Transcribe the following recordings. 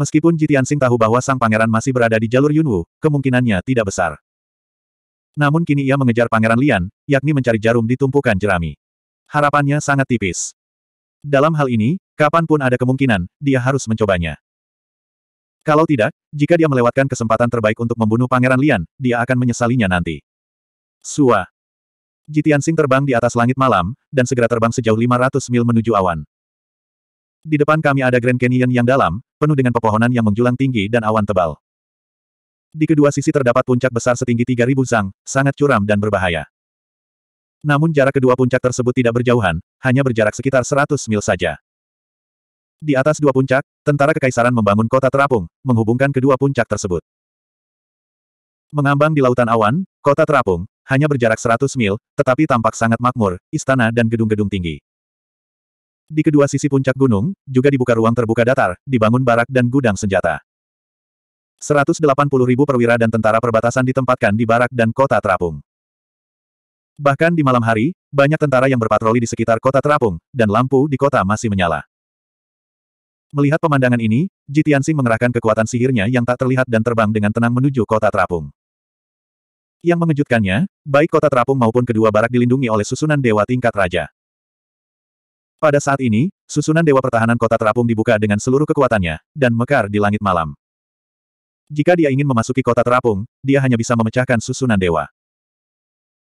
Meskipun Jitiansing tahu bahwa sang pangeran masih berada di jalur Yunwu, kemungkinannya tidak besar. Namun kini ia mengejar pangeran Lian, yakni mencari jarum di tumpukan jerami. Harapannya sangat tipis. Dalam hal ini, kapanpun ada kemungkinan, dia harus mencobanya. Kalau tidak, jika dia melewatkan kesempatan terbaik untuk membunuh Pangeran Lian, dia akan menyesalinya nanti. Sua. Jitiansing terbang di atas langit malam, dan segera terbang sejauh 500 mil menuju awan. Di depan kami ada Grand Canyon yang dalam, penuh dengan pepohonan yang menjulang tinggi dan awan tebal. Di kedua sisi terdapat puncak besar setinggi 3000 zang, sangat curam dan berbahaya. Namun jarak kedua puncak tersebut tidak berjauhan, hanya berjarak sekitar 100 mil saja. Di atas dua puncak, tentara kekaisaran membangun kota terapung, menghubungkan kedua puncak tersebut. Mengambang di lautan awan, kota terapung, hanya berjarak 100 mil, tetapi tampak sangat makmur, istana dan gedung-gedung tinggi. Di kedua sisi puncak gunung, juga dibuka ruang terbuka datar, dibangun barak dan gudang senjata. 180 ribu perwira dan tentara perbatasan ditempatkan di barak dan kota terapung. Bahkan di malam hari, banyak tentara yang berpatroli di sekitar kota terapung, dan lampu di kota masih menyala. Melihat pemandangan ini, Jitiansing mengerahkan kekuatan sihirnya yang tak terlihat dan terbang dengan tenang menuju kota terapung. Yang mengejutkannya, baik kota terapung maupun kedua barak dilindungi oleh susunan dewa tingkat raja. Pada saat ini, susunan Dewa Pertahanan Kota Terapung dibuka dengan seluruh kekuatannya, dan mekar di langit malam. Jika dia ingin memasuki kota terapung, dia hanya bisa memecahkan susunan dewa.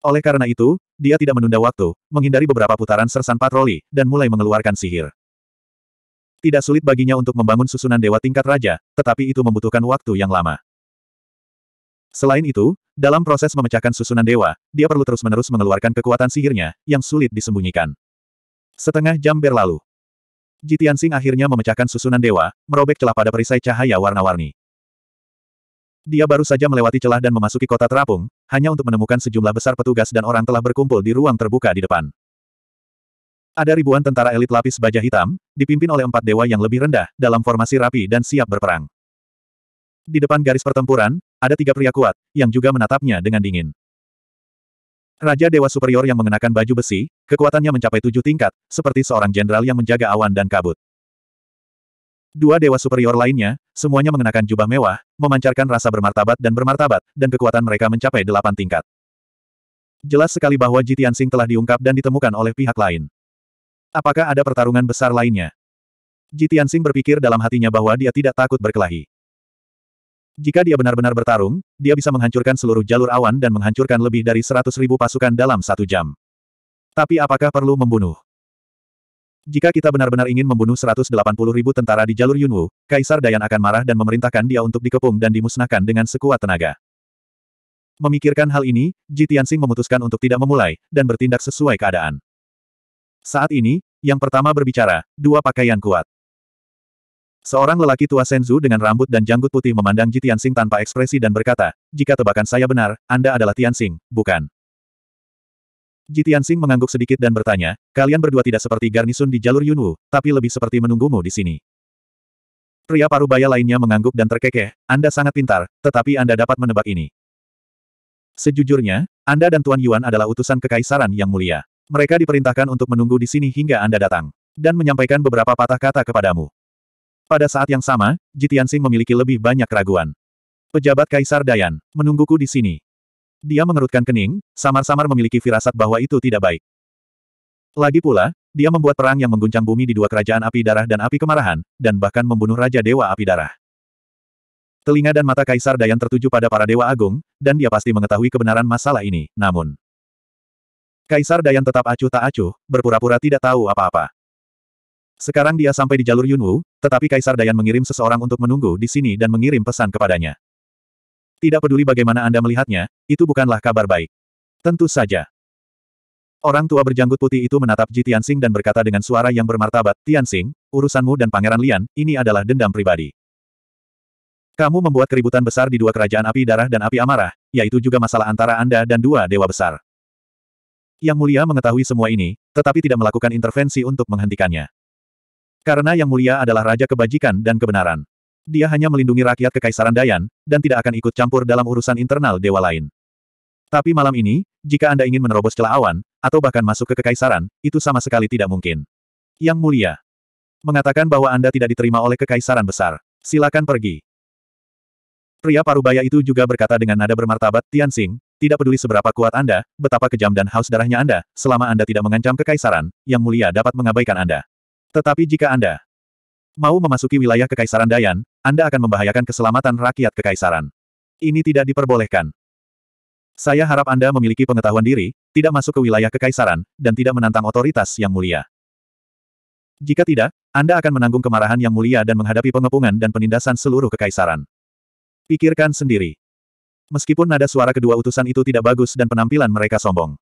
Oleh karena itu, dia tidak menunda waktu, menghindari beberapa putaran sersan patroli, dan mulai mengeluarkan sihir. Tidak sulit baginya untuk membangun susunan dewa tingkat raja, tetapi itu membutuhkan waktu yang lama. Selain itu, dalam proses memecahkan susunan dewa, dia perlu terus-menerus mengeluarkan kekuatan sihirnya, yang sulit disembunyikan. Setengah jam berlalu. Jitian Sing akhirnya memecahkan susunan dewa, merobek celah pada perisai cahaya warna-warni. Dia baru saja melewati celah dan memasuki kota terapung, hanya untuk menemukan sejumlah besar petugas dan orang telah berkumpul di ruang terbuka di depan. Ada ribuan tentara elit lapis baja hitam, dipimpin oleh empat dewa yang lebih rendah, dalam formasi rapi dan siap berperang. Di depan garis pertempuran, ada tiga pria kuat, yang juga menatapnya dengan dingin. Raja Dewa Superior yang mengenakan baju besi, kekuatannya mencapai tujuh tingkat, seperti seorang jenderal yang menjaga awan dan kabut. Dua Dewa Superior lainnya, semuanya mengenakan jubah mewah, memancarkan rasa bermartabat dan bermartabat, dan kekuatan mereka mencapai delapan tingkat. Jelas sekali bahwa Jitian Sing telah diungkap dan ditemukan oleh pihak lain. Apakah ada pertarungan besar lainnya? Jitian Sing berpikir dalam hatinya bahwa dia tidak takut berkelahi. Jika dia benar-benar bertarung, dia bisa menghancurkan seluruh jalur awan dan menghancurkan lebih dari seratus ribu pasukan dalam satu jam. Tapi apakah perlu membunuh? Jika kita benar-benar ingin membunuh 180 ribu tentara di jalur Yunwu, Kaisar Dayan akan marah dan memerintahkan dia untuk dikepung dan dimusnahkan dengan sekuat tenaga. Memikirkan hal ini, Ji memutuskan untuk tidak memulai, dan bertindak sesuai keadaan. Saat ini, yang pertama berbicara, dua pakaian kuat. Seorang lelaki tua Senzu dengan rambut dan janggut putih memandang Ji Tianxing tanpa ekspresi dan berkata, jika tebakan saya benar, Anda adalah Tianxing, bukan? Ji Tianxing mengangguk sedikit dan bertanya, kalian berdua tidak seperti garnisun di jalur Yunwu, tapi lebih seperti menunggumu di sini. Pria parubaya lainnya mengangguk dan terkekeh, Anda sangat pintar, tetapi Anda dapat menebak ini. Sejujurnya, Anda dan Tuan Yuan adalah utusan kekaisaran yang mulia. Mereka diperintahkan untuk menunggu di sini hingga Anda datang. Dan menyampaikan beberapa patah kata kepadamu. Pada saat yang sama, Jitian Jitiansing memiliki lebih banyak keraguan. Pejabat Kaisar Dayan, menungguku di sini. Dia mengerutkan kening, samar-samar memiliki firasat bahwa itu tidak baik. Lagi pula, dia membuat perang yang mengguncang bumi di dua kerajaan api darah dan api kemarahan, dan bahkan membunuh Raja Dewa Api Darah. Telinga dan mata Kaisar Dayan tertuju pada para Dewa Agung, dan dia pasti mengetahui kebenaran masalah ini, namun... Kaisar Dayan tetap acuh tak acuh, berpura-pura tidak tahu apa-apa. Sekarang dia sampai di jalur Yunwu, tetapi Kaisar Dayan mengirim seseorang untuk menunggu di sini dan mengirim pesan kepadanya. Tidak peduli bagaimana Anda melihatnya, itu bukanlah kabar baik. Tentu saja. Orang tua berjanggut putih itu menatap Ji Tianxing dan berkata dengan suara yang bermartabat, Tianxing, urusanmu dan Pangeran Lian, ini adalah dendam pribadi. Kamu membuat keributan besar di dua kerajaan api darah dan api amarah, yaitu juga masalah antara Anda dan dua dewa besar. Yang mulia mengetahui semua ini, tetapi tidak melakukan intervensi untuk menghentikannya. Karena Yang Mulia adalah Raja Kebajikan dan Kebenaran. Dia hanya melindungi rakyat Kekaisaran Dayan, dan tidak akan ikut campur dalam urusan internal dewa lain. Tapi malam ini, jika Anda ingin menerobos celah awan, atau bahkan masuk ke Kekaisaran, itu sama sekali tidak mungkin. Yang Mulia mengatakan bahwa Anda tidak diterima oleh Kekaisaran Besar. Silakan pergi. Pria parubaya itu juga berkata dengan nada bermartabat, Tianxing, tidak peduli seberapa kuat Anda, betapa kejam dan haus darahnya Anda, selama Anda tidak mengancam kekaisaran, Yang Mulia dapat mengabaikan Anda. Tetapi jika Anda mau memasuki wilayah Kekaisaran Dayan, Anda akan membahayakan keselamatan rakyat Kekaisaran. Ini tidak diperbolehkan. Saya harap Anda memiliki pengetahuan diri, tidak masuk ke wilayah Kekaisaran, dan tidak menantang otoritas yang mulia. Jika tidak, Anda akan menanggung kemarahan yang mulia dan menghadapi pengepungan dan penindasan seluruh Kekaisaran. Pikirkan sendiri. Meskipun nada suara kedua utusan itu tidak bagus dan penampilan mereka sombong.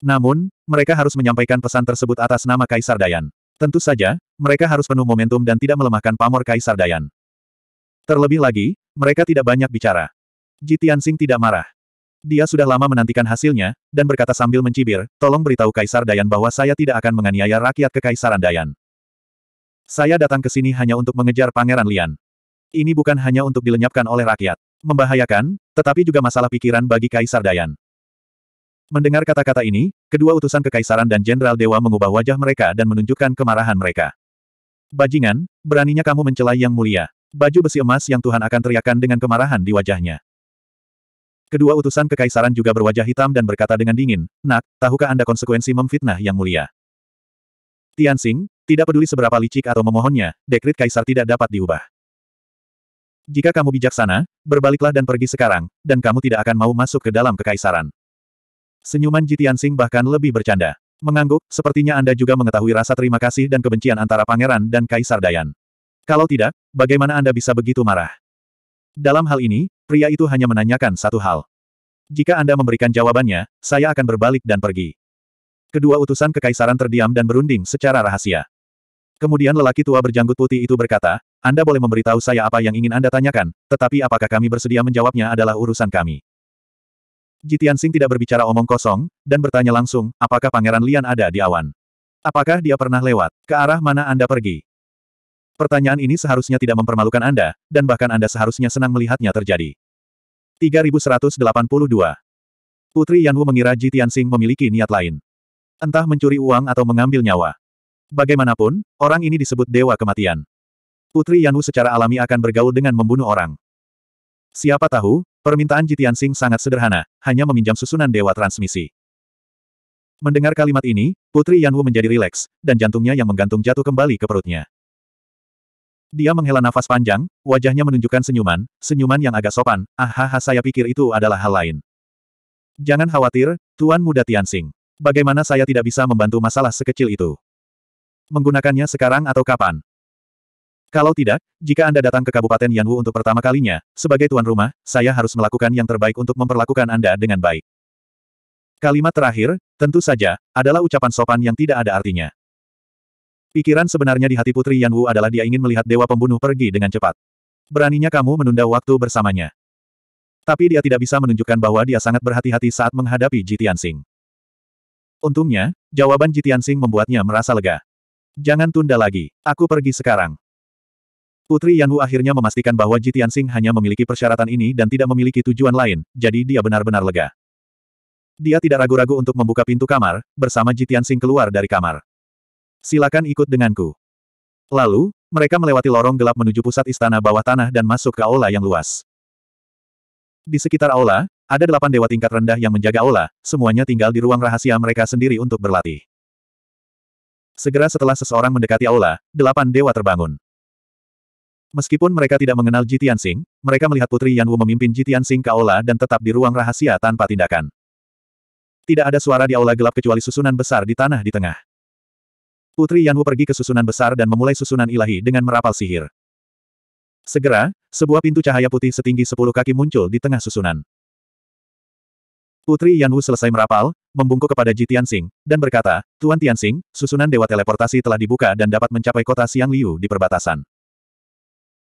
Namun, mereka harus menyampaikan pesan tersebut atas nama Kaisar Dayan. Tentu saja, mereka harus penuh momentum dan tidak melemahkan pamor Kaisar Dayan. Terlebih lagi, mereka tidak banyak bicara. Tianxing tidak marah. Dia sudah lama menantikan hasilnya, dan berkata sambil mencibir, tolong beritahu Kaisar Dayan bahwa saya tidak akan menganiaya rakyat Kekaisaran Dayan. Saya datang ke sini hanya untuk mengejar Pangeran Lian. Ini bukan hanya untuk dilenyapkan oleh rakyat. Membahayakan, tetapi juga masalah pikiran bagi Kaisar Dayan. Mendengar kata-kata ini, kedua utusan kekaisaran dan jenderal dewa mengubah wajah mereka dan menunjukkan kemarahan mereka. Bajingan, beraninya kamu mencela yang mulia. Baju besi emas yang Tuhan akan teriakan dengan kemarahan di wajahnya. Kedua utusan kekaisaran juga berwajah hitam dan berkata dengan dingin, Nak, tahukah Anda konsekuensi memfitnah yang mulia? Tianxing, tidak peduli seberapa licik atau memohonnya, dekrit kaisar tidak dapat diubah. Jika kamu bijaksana, berbaliklah dan pergi sekarang, dan kamu tidak akan mau masuk ke dalam kekaisaran. Senyuman Jitian Sing bahkan lebih bercanda. Mengangguk, sepertinya Anda juga mengetahui rasa terima kasih dan kebencian antara pangeran dan Kaisar Dayan. Kalau tidak, bagaimana Anda bisa begitu marah? Dalam hal ini, pria itu hanya menanyakan satu hal. Jika Anda memberikan jawabannya, saya akan berbalik dan pergi. Kedua utusan kekaisaran terdiam dan berunding secara rahasia. Kemudian lelaki tua berjanggut putih itu berkata, Anda boleh memberitahu saya apa yang ingin Anda tanyakan, tetapi apakah kami bersedia menjawabnya adalah urusan kami. Jitian Sing tidak berbicara omong kosong, dan bertanya langsung, apakah Pangeran Lian ada di awan? Apakah dia pernah lewat? Ke arah mana Anda pergi? Pertanyaan ini seharusnya tidak mempermalukan Anda, dan bahkan Anda seharusnya senang melihatnya terjadi. 3182 Putri Yanwu mengira Sing memiliki niat lain. Entah mencuri uang atau mengambil nyawa. Bagaimanapun, orang ini disebut dewa kematian. Putri Yanwu secara alami akan bergaul dengan membunuh orang. Siapa tahu, permintaan Sing sangat sederhana, hanya meminjam susunan dewa transmisi. Mendengar kalimat ini, Putri Yanwu menjadi rileks, dan jantungnya yang menggantung jatuh kembali ke perutnya. Dia menghela nafas panjang, wajahnya menunjukkan senyuman, senyuman yang agak sopan, ahaha saya pikir itu adalah hal lain. Jangan khawatir, Tuan Muda Tianxing. Bagaimana saya tidak bisa membantu masalah sekecil itu? Menggunakannya sekarang atau kapan? Kalau tidak, jika Anda datang ke Kabupaten Yanwu untuk pertama kalinya, sebagai tuan rumah, saya harus melakukan yang terbaik untuk memperlakukan Anda dengan baik. Kalimat terakhir, tentu saja, adalah ucapan sopan yang tidak ada artinya. Pikiran sebenarnya di hati Putri Yanwu adalah dia ingin melihat Dewa Pembunuh pergi dengan cepat. Beraninya kamu menunda waktu bersamanya. Tapi dia tidak bisa menunjukkan bahwa dia sangat berhati-hati saat menghadapi Jitian Sing. Untungnya, jawaban Jitian Sing membuatnya merasa lega. Jangan tunda lagi, aku pergi sekarang. Putri Yanhu akhirnya memastikan bahwa Jitian Tianxing hanya memiliki persyaratan ini dan tidak memiliki tujuan lain, jadi dia benar-benar lega. Dia tidak ragu-ragu untuk membuka pintu kamar, bersama Jitian Tianxing keluar dari kamar. Silakan ikut denganku. Lalu, mereka melewati lorong gelap menuju pusat istana bawah tanah dan masuk ke aula yang luas. Di sekitar aula, ada delapan dewa tingkat rendah yang menjaga aula, semuanya tinggal di ruang rahasia mereka sendiri untuk berlatih. Segera setelah seseorang mendekati aula, delapan dewa terbangun. Meskipun mereka tidak mengenal Jitian Sing, mereka melihat Putri Yanwu memimpin Jitian Sing ke aula dan tetap di ruang rahasia tanpa tindakan. Tidak ada suara di aula gelap kecuali susunan besar di tanah di tengah. Putri Yanwu pergi ke susunan besar dan memulai susunan ilahi dengan merapal sihir. Segera, sebuah pintu cahaya putih setinggi sepuluh kaki muncul di tengah susunan. Putri Yanwu selesai merapal, membungkuk kepada Ji Tianxing, dan berkata, Tuan Tianxing, susunan Dewa Teleportasi telah dibuka dan dapat mencapai kota Siang Liu di perbatasan.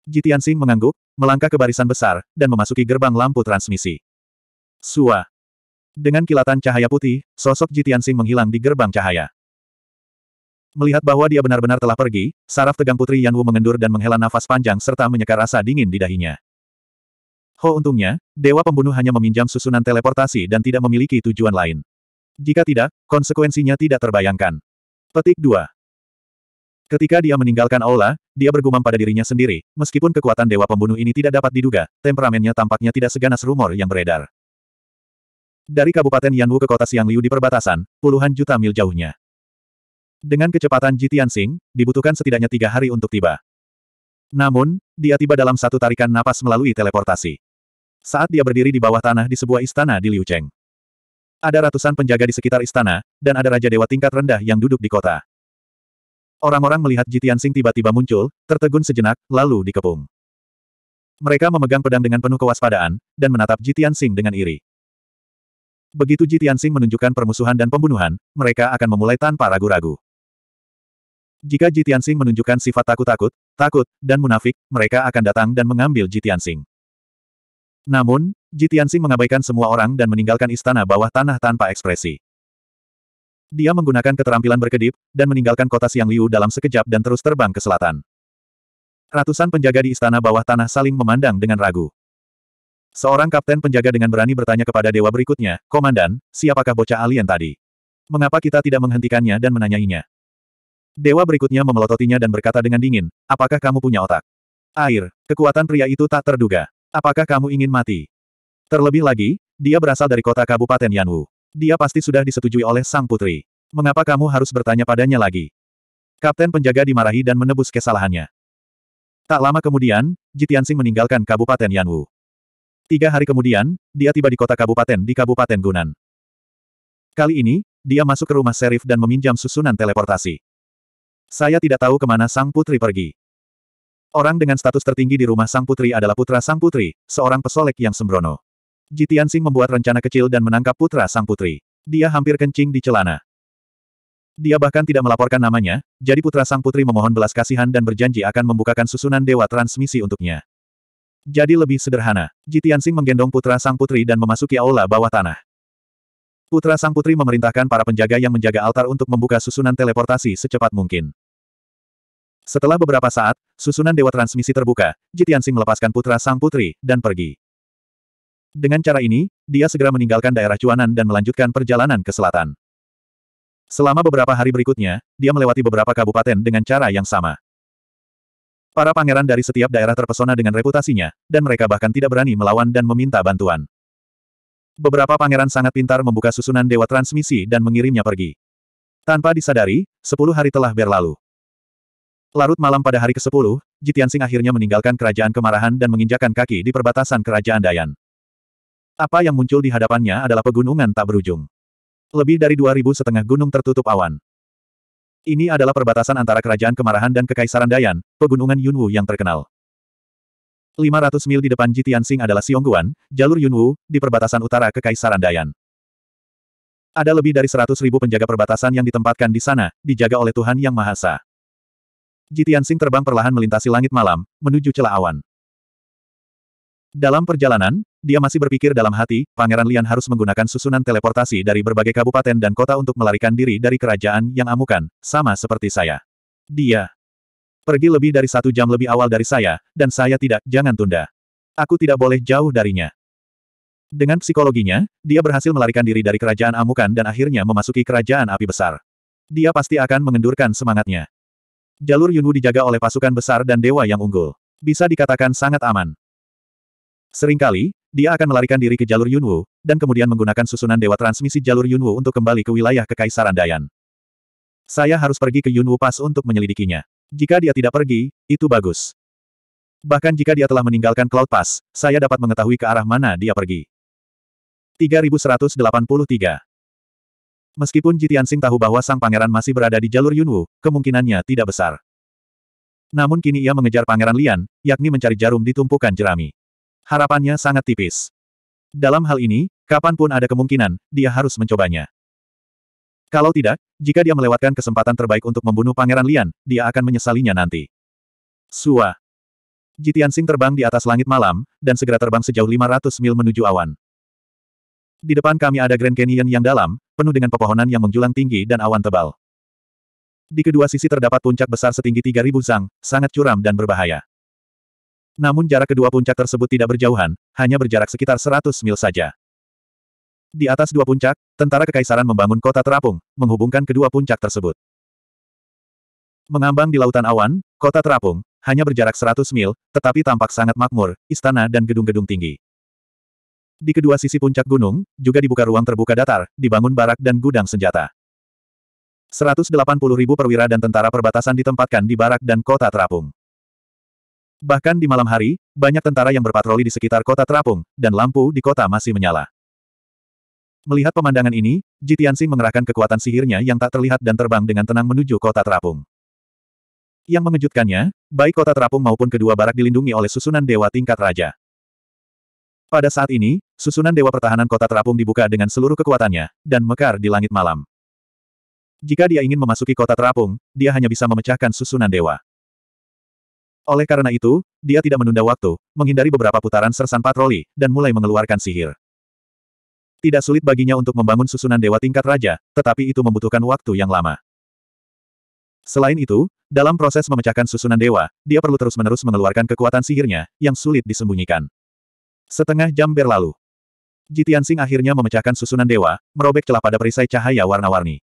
Jitian Sing mengangguk, melangkah ke barisan besar, dan memasuki gerbang lampu transmisi. Sua. Dengan kilatan cahaya putih, sosok Jitian Sing menghilang di gerbang cahaya. Melihat bahwa dia benar-benar telah pergi, saraf tegang Putri Wu mengendur dan menghela nafas panjang serta menyekar rasa dingin di dahinya. Ho untungnya, Dewa Pembunuh hanya meminjam susunan teleportasi dan tidak memiliki tujuan lain. Jika tidak, konsekuensinya tidak terbayangkan. Petik 2. Ketika dia meninggalkan aula, dia bergumam pada dirinya sendiri, meskipun kekuatan dewa pembunuh ini tidak dapat diduga, temperamennya tampaknya tidak seganas rumor yang beredar. Dari Kabupaten Yanwu ke kota Xiangliu di perbatasan, puluhan juta mil jauhnya. Dengan kecepatan Jitian Sing, dibutuhkan setidaknya tiga hari untuk tiba. Namun, dia tiba dalam satu tarikan napas melalui teleportasi. Saat dia berdiri di bawah tanah di sebuah istana di Liu Cheng. Ada ratusan penjaga di sekitar istana, dan ada raja dewa tingkat rendah yang duduk di kota. Orang-orang melihat Jitian Sing tiba-tiba muncul, tertegun sejenak, lalu dikepung. Mereka memegang pedang dengan penuh kewaspadaan, dan menatap Jitian Sing dengan iri. Begitu Jitian Sing menunjukkan permusuhan dan pembunuhan, mereka akan memulai tanpa ragu-ragu. Jika Jitian Sing menunjukkan sifat takut-takut, takut, dan munafik, mereka akan datang dan mengambil Jitian Sing. Namun, Jitian Sing mengabaikan semua orang dan meninggalkan istana bawah tanah tanpa ekspresi. Dia menggunakan keterampilan berkedip, dan meninggalkan kota Siang Liu dalam sekejap dan terus terbang ke selatan. Ratusan penjaga di istana bawah tanah saling memandang dengan ragu. Seorang kapten penjaga dengan berani bertanya kepada dewa berikutnya, Komandan, siapakah bocah alien tadi? Mengapa kita tidak menghentikannya dan menanyainya? Dewa berikutnya memelototinya dan berkata dengan dingin, apakah kamu punya otak? Air, kekuatan pria itu tak terduga. Apakah kamu ingin mati? Terlebih lagi, dia berasal dari kota Kabupaten Yanwu. Dia pasti sudah disetujui oleh sang putri. Mengapa kamu harus bertanya padanya lagi? Kapten penjaga dimarahi dan menebus kesalahannya. Tak lama kemudian, Jitiansing meninggalkan Kabupaten Yanwu. Tiga hari kemudian, dia tiba di kota kabupaten di Kabupaten Gunan. Kali ini, dia masuk ke rumah serif dan meminjam susunan teleportasi. Saya tidak tahu kemana sang putri pergi. Orang dengan status tertinggi di rumah sang putri adalah putra sang putri, seorang pesolek yang sembrono. Jitian Sing membuat rencana kecil dan menangkap putra sang putri. Dia hampir kencing di celana. Dia bahkan tidak melaporkan namanya, jadi putra sang putri memohon belas kasihan dan berjanji akan membukakan susunan dewa transmisi untuknya. Jadi lebih sederhana, Jitian Sing menggendong putra sang putri dan memasuki aula bawah tanah. Putra sang putri memerintahkan para penjaga yang menjaga altar untuk membuka susunan teleportasi secepat mungkin. Setelah beberapa saat, susunan dewa transmisi terbuka, Jitian Sing melepaskan putra sang putri, dan pergi. Dengan cara ini, dia segera meninggalkan daerah Cuanan dan melanjutkan perjalanan ke selatan. Selama beberapa hari berikutnya, dia melewati beberapa kabupaten dengan cara yang sama. Para pangeran dari setiap daerah terpesona dengan reputasinya, dan mereka bahkan tidak berani melawan dan meminta bantuan. Beberapa pangeran sangat pintar membuka susunan dewa transmisi dan mengirimnya pergi. Tanpa disadari, sepuluh hari telah berlalu. Larut malam pada hari ke-10, Sing akhirnya meninggalkan kerajaan kemarahan dan menginjakan kaki di perbatasan kerajaan Dayan. Apa yang muncul di hadapannya adalah pegunungan tak berujung. Lebih dari dua ribu setengah gunung tertutup awan. Ini adalah perbatasan antara kerajaan kemarahan dan kekaisaran Dayan, pegunungan Yunwu yang terkenal. 500 mil di depan Jitiansing adalah Siongguan, jalur Yunwu, di perbatasan utara kekaisaran Dayan. Ada lebih dari 100 ribu penjaga perbatasan yang ditempatkan di sana, dijaga oleh Tuhan Yang Maha Esa. Jitiansing terbang perlahan melintasi langit malam, menuju celah awan. Dalam perjalanan, dia masih berpikir dalam hati, Pangeran Lian harus menggunakan susunan teleportasi dari berbagai kabupaten dan kota untuk melarikan diri dari kerajaan yang amukan, sama seperti saya. Dia pergi lebih dari satu jam lebih awal dari saya, dan saya tidak, jangan tunda. Aku tidak boleh jauh darinya. Dengan psikologinya, dia berhasil melarikan diri dari kerajaan amukan dan akhirnya memasuki kerajaan api besar. Dia pasti akan mengendurkan semangatnya. Jalur Yunwu dijaga oleh pasukan besar dan dewa yang unggul. Bisa dikatakan sangat aman. Seringkali, dia akan melarikan diri ke jalur Yunwu, dan kemudian menggunakan susunan dewa transmisi jalur Yunwu untuk kembali ke wilayah Kekaisaran Dayan. Saya harus pergi ke Yunwu Pas untuk menyelidikinya. Jika dia tidak pergi, itu bagus. Bahkan jika dia telah meninggalkan Cloud Pass, saya dapat mengetahui ke arah mana dia pergi. 3183 Meskipun Jitiansing tahu bahwa sang pangeran masih berada di jalur Yunwu, kemungkinannya tidak besar. Namun kini ia mengejar Pangeran Lian, yakni mencari jarum di tumpukan jerami harapannya sangat tipis. Dalam hal ini, kapanpun ada kemungkinan, dia harus mencobanya. Kalau tidak, jika dia melewatkan kesempatan terbaik untuk membunuh Pangeran Lian, dia akan menyesalinya nanti. Sua. Jitian Sing terbang di atas langit malam, dan segera terbang sejauh 500 mil menuju awan. Di depan kami ada Grand Canyon yang dalam, penuh dengan pepohonan yang menjulang tinggi dan awan tebal. Di kedua sisi terdapat puncak besar setinggi 3000 sang, sangat curam dan berbahaya. Namun jarak kedua puncak tersebut tidak berjauhan, hanya berjarak sekitar 100 mil saja. Di atas dua puncak, tentara kekaisaran membangun kota terapung, menghubungkan kedua puncak tersebut. Mengambang di lautan awan, kota terapung, hanya berjarak 100 mil, tetapi tampak sangat makmur, istana dan gedung-gedung tinggi. Di kedua sisi puncak gunung, juga dibuka ruang terbuka datar, dibangun barak dan gudang senjata. 180 ribu perwira dan tentara perbatasan ditempatkan di barak dan kota terapung. Bahkan di malam hari, banyak tentara yang berpatroli di sekitar kota terapung, dan lampu di kota masih menyala. Melihat pemandangan ini, Jitiansing mengerahkan kekuatan sihirnya yang tak terlihat dan terbang dengan tenang menuju kota terapung. Yang mengejutkannya, baik kota terapung maupun kedua barak dilindungi oleh susunan dewa tingkat raja. Pada saat ini, susunan dewa pertahanan kota terapung dibuka dengan seluruh kekuatannya, dan mekar di langit malam. Jika dia ingin memasuki kota terapung, dia hanya bisa memecahkan susunan dewa. Oleh karena itu, dia tidak menunda waktu, menghindari beberapa putaran sersan patroli, dan mulai mengeluarkan sihir. Tidak sulit baginya untuk membangun susunan dewa tingkat raja, tetapi itu membutuhkan waktu yang lama. Selain itu, dalam proses memecahkan susunan dewa, dia perlu terus-menerus mengeluarkan kekuatan sihirnya, yang sulit disembunyikan. Setengah jam berlalu. Jitian Sing akhirnya memecahkan susunan dewa, merobek celah pada perisai cahaya warna-warni.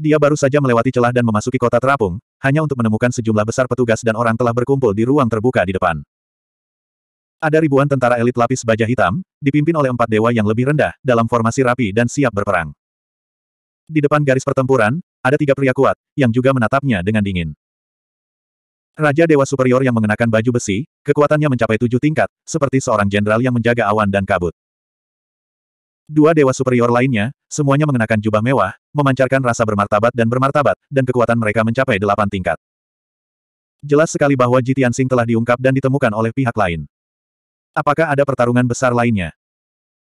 Dia baru saja melewati celah dan memasuki kota terapung, hanya untuk menemukan sejumlah besar petugas dan orang telah berkumpul di ruang terbuka di depan. Ada ribuan tentara elit lapis baja hitam, dipimpin oleh empat dewa yang lebih rendah, dalam formasi rapi dan siap berperang. Di depan garis pertempuran, ada tiga pria kuat, yang juga menatapnya dengan dingin. Raja Dewa Superior yang mengenakan baju besi, kekuatannya mencapai tujuh tingkat, seperti seorang jenderal yang menjaga awan dan kabut. Dua dewa superior lainnya, semuanya mengenakan jubah mewah, memancarkan rasa bermartabat dan bermartabat, dan kekuatan mereka mencapai delapan tingkat. Jelas sekali bahwa Jitian Sing telah diungkap dan ditemukan oleh pihak lain. Apakah ada pertarungan besar lainnya?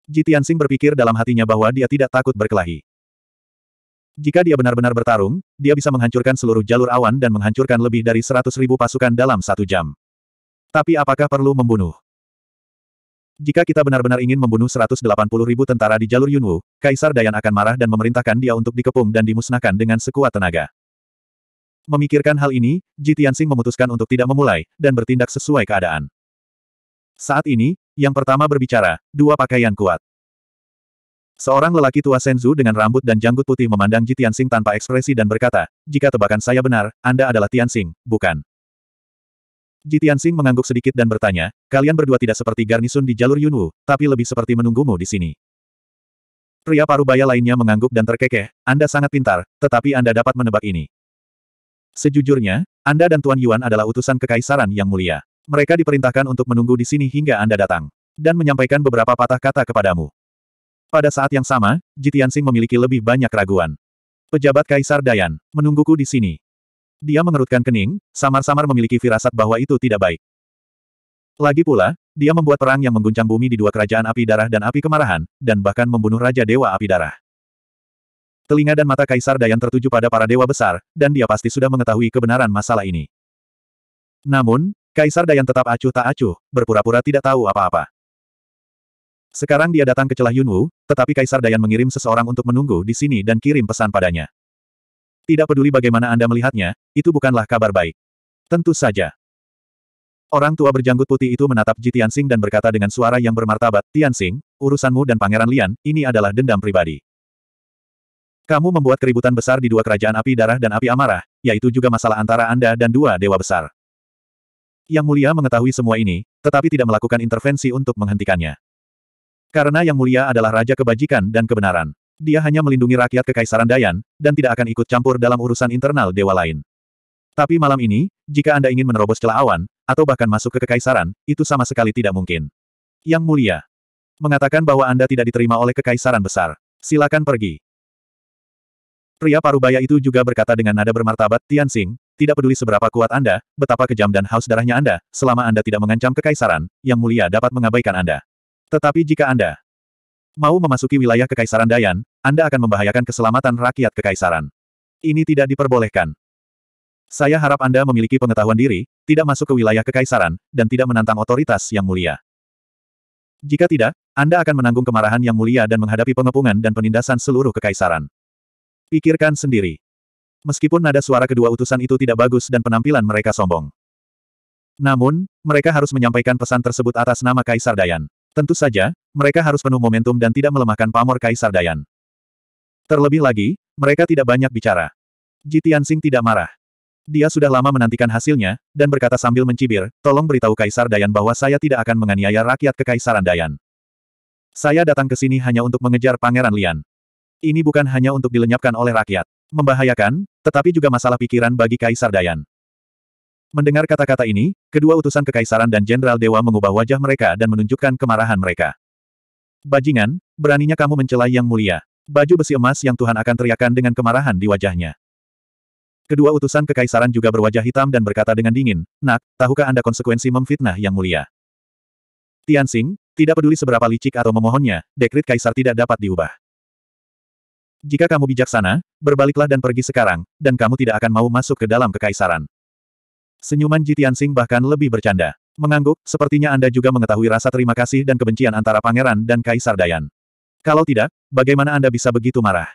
Jitian Sing berpikir dalam hatinya bahwa dia tidak takut berkelahi. Jika dia benar-benar bertarung, dia bisa menghancurkan seluruh jalur awan dan menghancurkan lebih dari seratus ribu pasukan dalam satu jam. Tapi apakah perlu membunuh? Jika kita benar-benar ingin membunuh 180 ribu tentara di jalur Yunwu, Kaisar Dayan akan marah dan memerintahkan dia untuk dikepung dan dimusnahkan dengan sekuat tenaga. Memikirkan hal ini, Ji memutuskan untuk tidak memulai, dan bertindak sesuai keadaan. Saat ini, yang pertama berbicara, dua pakaian kuat. Seorang lelaki tua Senzu dengan rambut dan janggut putih memandang Ji tanpa ekspresi dan berkata, jika tebakan saya benar, Anda adalah Tianxing, bukan? Ji Tianxing mengangguk sedikit dan bertanya, kalian berdua tidak seperti garnisun di jalur Yunwu, tapi lebih seperti menunggumu di sini. Pria parubaya lainnya mengangguk dan terkekeh, Anda sangat pintar, tetapi Anda dapat menebak ini. Sejujurnya, Anda dan Tuan Yuan adalah utusan kekaisaran yang mulia. Mereka diperintahkan untuk menunggu di sini hingga Anda datang. Dan menyampaikan beberapa patah kata kepadamu. Pada saat yang sama, Ji Tianxing memiliki lebih banyak keraguan. Pejabat Kaisar Dayan, menungguku di sini. Dia mengerutkan kening, samar-samar memiliki firasat bahwa itu tidak baik. Lagi pula, dia membuat perang yang mengguncang bumi di dua kerajaan api darah dan api kemarahan, dan bahkan membunuh Raja Dewa Api Darah. Telinga dan mata Kaisar Dayan tertuju pada para dewa besar, dan dia pasti sudah mengetahui kebenaran masalah ini. Namun, Kaisar Dayan tetap acuh tak acuh, berpura-pura tidak tahu apa-apa. Sekarang dia datang ke celah Yunwu, tetapi Kaisar Dayan mengirim seseorang untuk menunggu di sini dan kirim pesan padanya. Tidak peduli bagaimana Anda melihatnya, itu bukanlah kabar baik. Tentu saja. Orang tua berjanggut putih itu menatap Ji Tianxing dan berkata dengan suara yang bermartabat, Tianxing, urusanmu dan Pangeran Lian, ini adalah dendam pribadi. Kamu membuat keributan besar di dua kerajaan api darah dan api amarah, yaitu juga masalah antara Anda dan dua dewa besar. Yang Mulia mengetahui semua ini, tetapi tidak melakukan intervensi untuk menghentikannya. Karena Yang Mulia adalah Raja Kebajikan dan Kebenaran dia hanya melindungi rakyat Kekaisaran Dayan, dan tidak akan ikut campur dalam urusan internal dewa lain. Tapi malam ini, jika Anda ingin menerobos celah awan, atau bahkan masuk ke Kekaisaran, itu sama sekali tidak mungkin. Yang Mulia. Mengatakan bahwa Anda tidak diterima oleh Kekaisaran Besar. Silakan pergi. Pria parubaya itu juga berkata dengan nada bermartabat, Tian Tianxing, tidak peduli seberapa kuat Anda, betapa kejam dan haus darahnya Anda, selama Anda tidak mengancam kekaisaran, yang mulia dapat mengabaikan Anda. Tetapi jika Anda Mau memasuki wilayah Kekaisaran Dayan, Anda akan membahayakan keselamatan rakyat Kekaisaran. Ini tidak diperbolehkan. Saya harap Anda memiliki pengetahuan diri, tidak masuk ke wilayah Kekaisaran, dan tidak menantang otoritas yang mulia. Jika tidak, Anda akan menanggung kemarahan yang mulia dan menghadapi pengepungan dan penindasan seluruh Kekaisaran. Pikirkan sendiri. Meskipun nada suara kedua utusan itu tidak bagus dan penampilan mereka sombong. Namun, mereka harus menyampaikan pesan tersebut atas nama Kaisar Dayan. Tentu saja, mereka harus penuh momentum dan tidak melemahkan pamor Kaisar Dayan. Terlebih lagi, mereka tidak banyak bicara. Jitian Sing tidak marah. Dia sudah lama menantikan hasilnya, dan berkata sambil mencibir, tolong beritahu Kaisar Dayan bahwa saya tidak akan menganiaya rakyat Kekaisaran Dayan. Saya datang ke sini hanya untuk mengejar Pangeran Lian. Ini bukan hanya untuk dilenyapkan oleh rakyat. Membahayakan, tetapi juga masalah pikiran bagi Kaisar Dayan. Mendengar kata-kata ini, kedua utusan kekaisaran dan jenderal dewa mengubah wajah mereka dan menunjukkan kemarahan mereka. Bajingan, beraninya kamu mencela yang mulia. Baju besi emas yang Tuhan akan teriakan dengan kemarahan di wajahnya. Kedua utusan kekaisaran juga berwajah hitam dan berkata dengan dingin, Nak, tahukah Anda konsekuensi memfitnah yang mulia? Tianxing, tidak peduli seberapa licik atau memohonnya, dekrit kaisar tidak dapat diubah. Jika kamu bijaksana, berbaliklah dan pergi sekarang, dan kamu tidak akan mau masuk ke dalam kekaisaran. Senyuman Jitian Sing bahkan lebih bercanda. Mengangguk, sepertinya Anda juga mengetahui rasa terima kasih dan kebencian antara pangeran dan Kaisar Dayan. Kalau tidak, bagaimana Anda bisa begitu marah?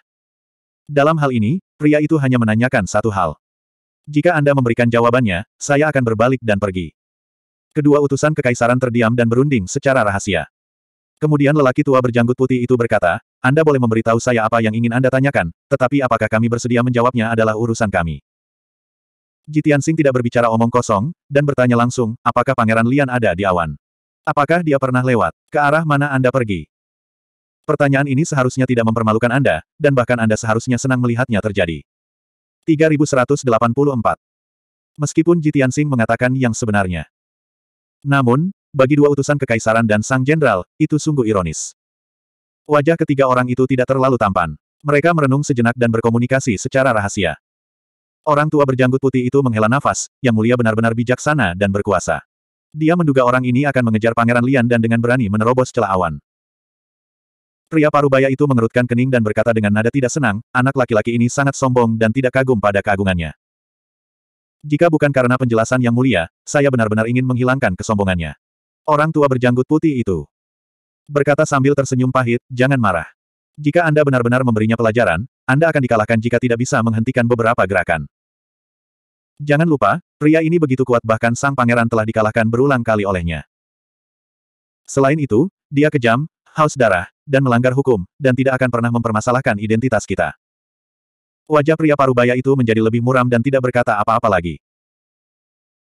Dalam hal ini, pria itu hanya menanyakan satu hal. Jika Anda memberikan jawabannya, saya akan berbalik dan pergi. Kedua utusan kekaisaran terdiam dan berunding secara rahasia. Kemudian lelaki tua berjanggut putih itu berkata, Anda boleh memberitahu saya apa yang ingin Anda tanyakan, tetapi apakah kami bersedia menjawabnya adalah urusan kami. Jitian Sing tidak berbicara omong kosong, dan bertanya langsung, apakah Pangeran Lian ada di awan? Apakah dia pernah lewat? Ke arah mana Anda pergi? Pertanyaan ini seharusnya tidak mempermalukan Anda, dan bahkan Anda seharusnya senang melihatnya terjadi. 3184 Meskipun Jitian Sing mengatakan yang sebenarnya. Namun, bagi dua utusan kekaisaran dan sang jenderal, itu sungguh ironis. Wajah ketiga orang itu tidak terlalu tampan. Mereka merenung sejenak dan berkomunikasi secara rahasia. Orang tua berjanggut putih itu menghela nafas, yang mulia benar-benar bijaksana dan berkuasa. Dia menduga orang ini akan mengejar Pangeran Lian dan dengan berani menerobos celah awan. Pria parubaya itu mengerutkan kening dan berkata dengan nada tidak senang, anak laki-laki ini sangat sombong dan tidak kagum pada keagungannya. Jika bukan karena penjelasan yang mulia, saya benar-benar ingin menghilangkan kesombongannya. Orang tua berjanggut putih itu. Berkata sambil tersenyum pahit, jangan marah. Jika Anda benar-benar memberinya pelajaran, anda akan dikalahkan jika tidak bisa menghentikan beberapa gerakan. Jangan lupa, pria ini begitu kuat bahkan sang pangeran telah dikalahkan berulang kali olehnya. Selain itu, dia kejam, haus darah, dan melanggar hukum, dan tidak akan pernah mempermasalahkan identitas kita. Wajah pria parubaya itu menjadi lebih muram dan tidak berkata apa-apa lagi.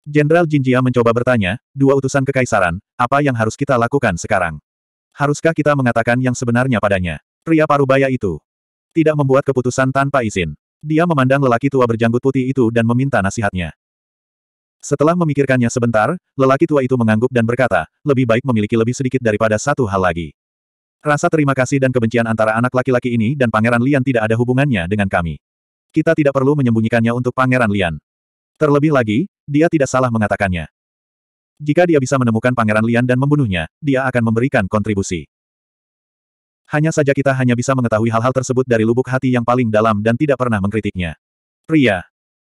Jenderal Jinjia mencoba bertanya, dua utusan kekaisaran, apa yang harus kita lakukan sekarang? Haruskah kita mengatakan yang sebenarnya padanya? Pria parubaya itu. Tidak membuat keputusan tanpa izin. Dia memandang lelaki tua berjanggut putih itu dan meminta nasihatnya. Setelah memikirkannya sebentar, lelaki tua itu mengangguk dan berkata, lebih baik memiliki lebih sedikit daripada satu hal lagi. Rasa terima kasih dan kebencian antara anak laki-laki ini dan Pangeran Lian tidak ada hubungannya dengan kami. Kita tidak perlu menyembunyikannya untuk Pangeran Lian. Terlebih lagi, dia tidak salah mengatakannya. Jika dia bisa menemukan Pangeran Lian dan membunuhnya, dia akan memberikan kontribusi. Hanya saja kita hanya bisa mengetahui hal-hal tersebut dari lubuk hati yang paling dalam dan tidak pernah mengkritiknya. Pria.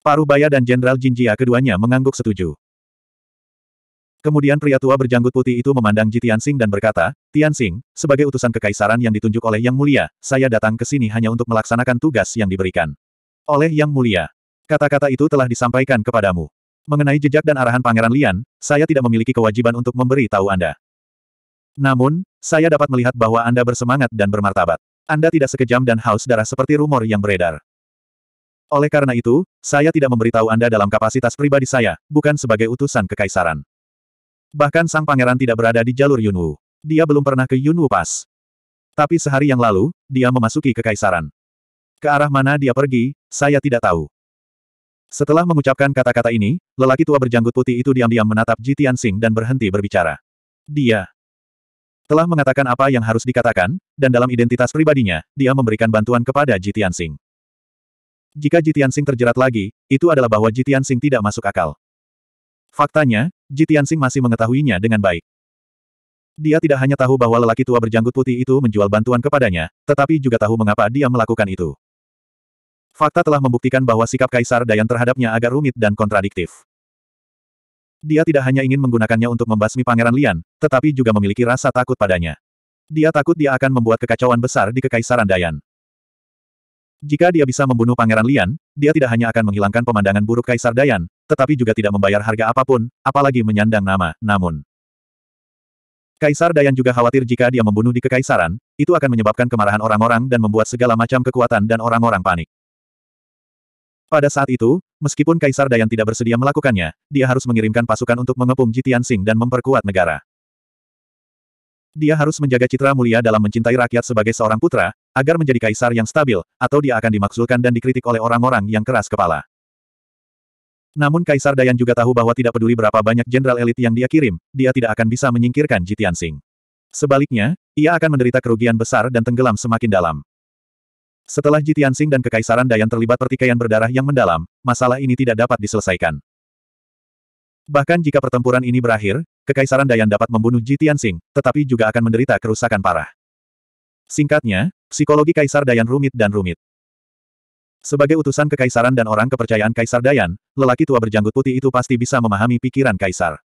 Paruh Baya dan Jenderal Jinjia keduanya mengangguk setuju. Kemudian pria tua berjanggut putih itu memandang Ji Tianxing dan berkata, Tianxing, sebagai utusan kekaisaran yang ditunjuk oleh Yang Mulia, saya datang ke sini hanya untuk melaksanakan tugas yang diberikan. Oleh Yang Mulia. Kata-kata itu telah disampaikan kepadamu. Mengenai jejak dan arahan Pangeran Lian, saya tidak memiliki kewajiban untuk memberi tahu Anda. Namun, saya dapat melihat bahwa Anda bersemangat dan bermartabat. Anda tidak sekejam dan haus darah seperti rumor yang beredar. Oleh karena itu, saya tidak memberitahu Anda dalam kapasitas pribadi saya, bukan sebagai utusan kekaisaran. Bahkan sang pangeran tidak berada di jalur Yunwu. Dia belum pernah ke Yunwu pas. Tapi sehari yang lalu, dia memasuki kekaisaran. Ke arah mana dia pergi, saya tidak tahu. Setelah mengucapkan kata-kata ini, lelaki tua berjanggut putih itu diam-diam menatap Jitian Sing dan berhenti berbicara. Dia telah mengatakan apa yang harus dikatakan, dan dalam identitas pribadinya, dia memberikan bantuan kepada Jitian Jika Jitian terjerat lagi, itu adalah bahwa Jitian tidak masuk akal. Faktanya, Jitian masih mengetahuinya dengan baik. Dia tidak hanya tahu bahwa lelaki tua berjanggut putih itu menjual bantuan kepadanya, tetapi juga tahu mengapa dia melakukan itu. Fakta telah membuktikan bahwa sikap Kaisar Dayan terhadapnya agak rumit dan kontradiktif. Dia tidak hanya ingin menggunakannya untuk membasmi Pangeran Lian, tetapi juga memiliki rasa takut padanya. Dia takut dia akan membuat kekacauan besar di Kekaisaran Dayan. Jika dia bisa membunuh Pangeran Lian, dia tidak hanya akan menghilangkan pemandangan buruk Kaisar Dayan, tetapi juga tidak membayar harga apapun, apalagi menyandang nama, namun. Kaisar Dayan juga khawatir jika dia membunuh di kekaisaran, itu akan menyebabkan kemarahan orang-orang dan membuat segala macam kekuatan dan orang-orang panik. Pada saat itu, meskipun Kaisar Dayan tidak bersedia melakukannya, dia harus mengirimkan pasukan untuk mengepung Jitian Sing dan memperkuat negara. Dia harus menjaga citra mulia dalam mencintai rakyat sebagai seorang putra, agar menjadi kaisar yang stabil, atau dia akan dimaksudkan dan dikritik oleh orang-orang yang keras kepala. Namun Kaisar Dayan juga tahu bahwa tidak peduli berapa banyak jenderal elit yang dia kirim, dia tidak akan bisa menyingkirkan Jitian Sing. Sebaliknya, ia akan menderita kerugian besar dan tenggelam semakin dalam. Setelah Jitiansing dan Kekaisaran Dayan terlibat pertikaian berdarah yang mendalam, masalah ini tidak dapat diselesaikan. Bahkan jika pertempuran ini berakhir, Kekaisaran Dayan dapat membunuh Jitiansing, tetapi juga akan menderita kerusakan parah. Singkatnya, psikologi Kaisar Dayan rumit dan rumit. Sebagai utusan kekaisaran dan orang kepercayaan Kaisar Dayan, lelaki tua berjanggut putih itu pasti bisa memahami pikiran Kaisar.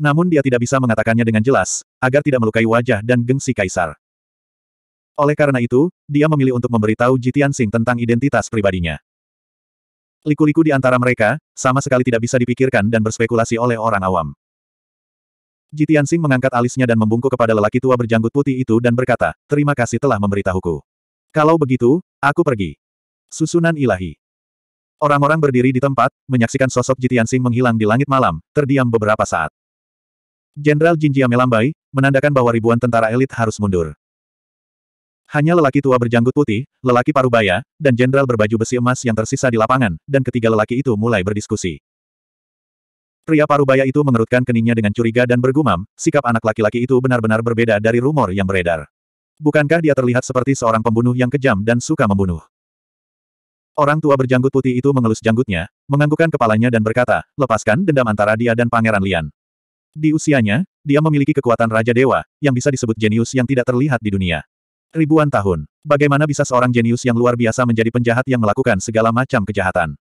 Namun dia tidak bisa mengatakannya dengan jelas, agar tidak melukai wajah dan gengsi Kaisar. Oleh karena itu, dia memilih untuk memberitahu Jitian Sing tentang identitas pribadinya. Liku-liku di antara mereka, sama sekali tidak bisa dipikirkan dan berspekulasi oleh orang awam. Jitian Sing mengangkat alisnya dan membungkuk kepada lelaki tua berjanggut putih itu dan berkata, terima kasih telah memberitahuku. Kalau begitu, aku pergi. Susunan ilahi. Orang-orang berdiri di tempat, menyaksikan sosok Jitian Sing menghilang di langit malam, terdiam beberapa saat. Jenderal Jinjia melambai, menandakan bahwa ribuan tentara elit harus mundur. Hanya lelaki tua berjanggut putih, lelaki parubaya, dan jenderal berbaju besi emas yang tersisa di lapangan, dan ketiga lelaki itu mulai berdiskusi. Pria parubaya itu mengerutkan keningnya dengan curiga dan bergumam, sikap anak laki-laki itu benar-benar berbeda dari rumor yang beredar. Bukankah dia terlihat seperti seorang pembunuh yang kejam dan suka membunuh? Orang tua berjanggut putih itu mengelus janggutnya, menganggukkan kepalanya dan berkata, lepaskan dendam antara dia dan Pangeran Lian. Di usianya, dia memiliki kekuatan Raja Dewa, yang bisa disebut jenius yang tidak terlihat di dunia. Ribuan tahun. Bagaimana bisa seorang jenius yang luar biasa menjadi penjahat yang melakukan segala macam kejahatan?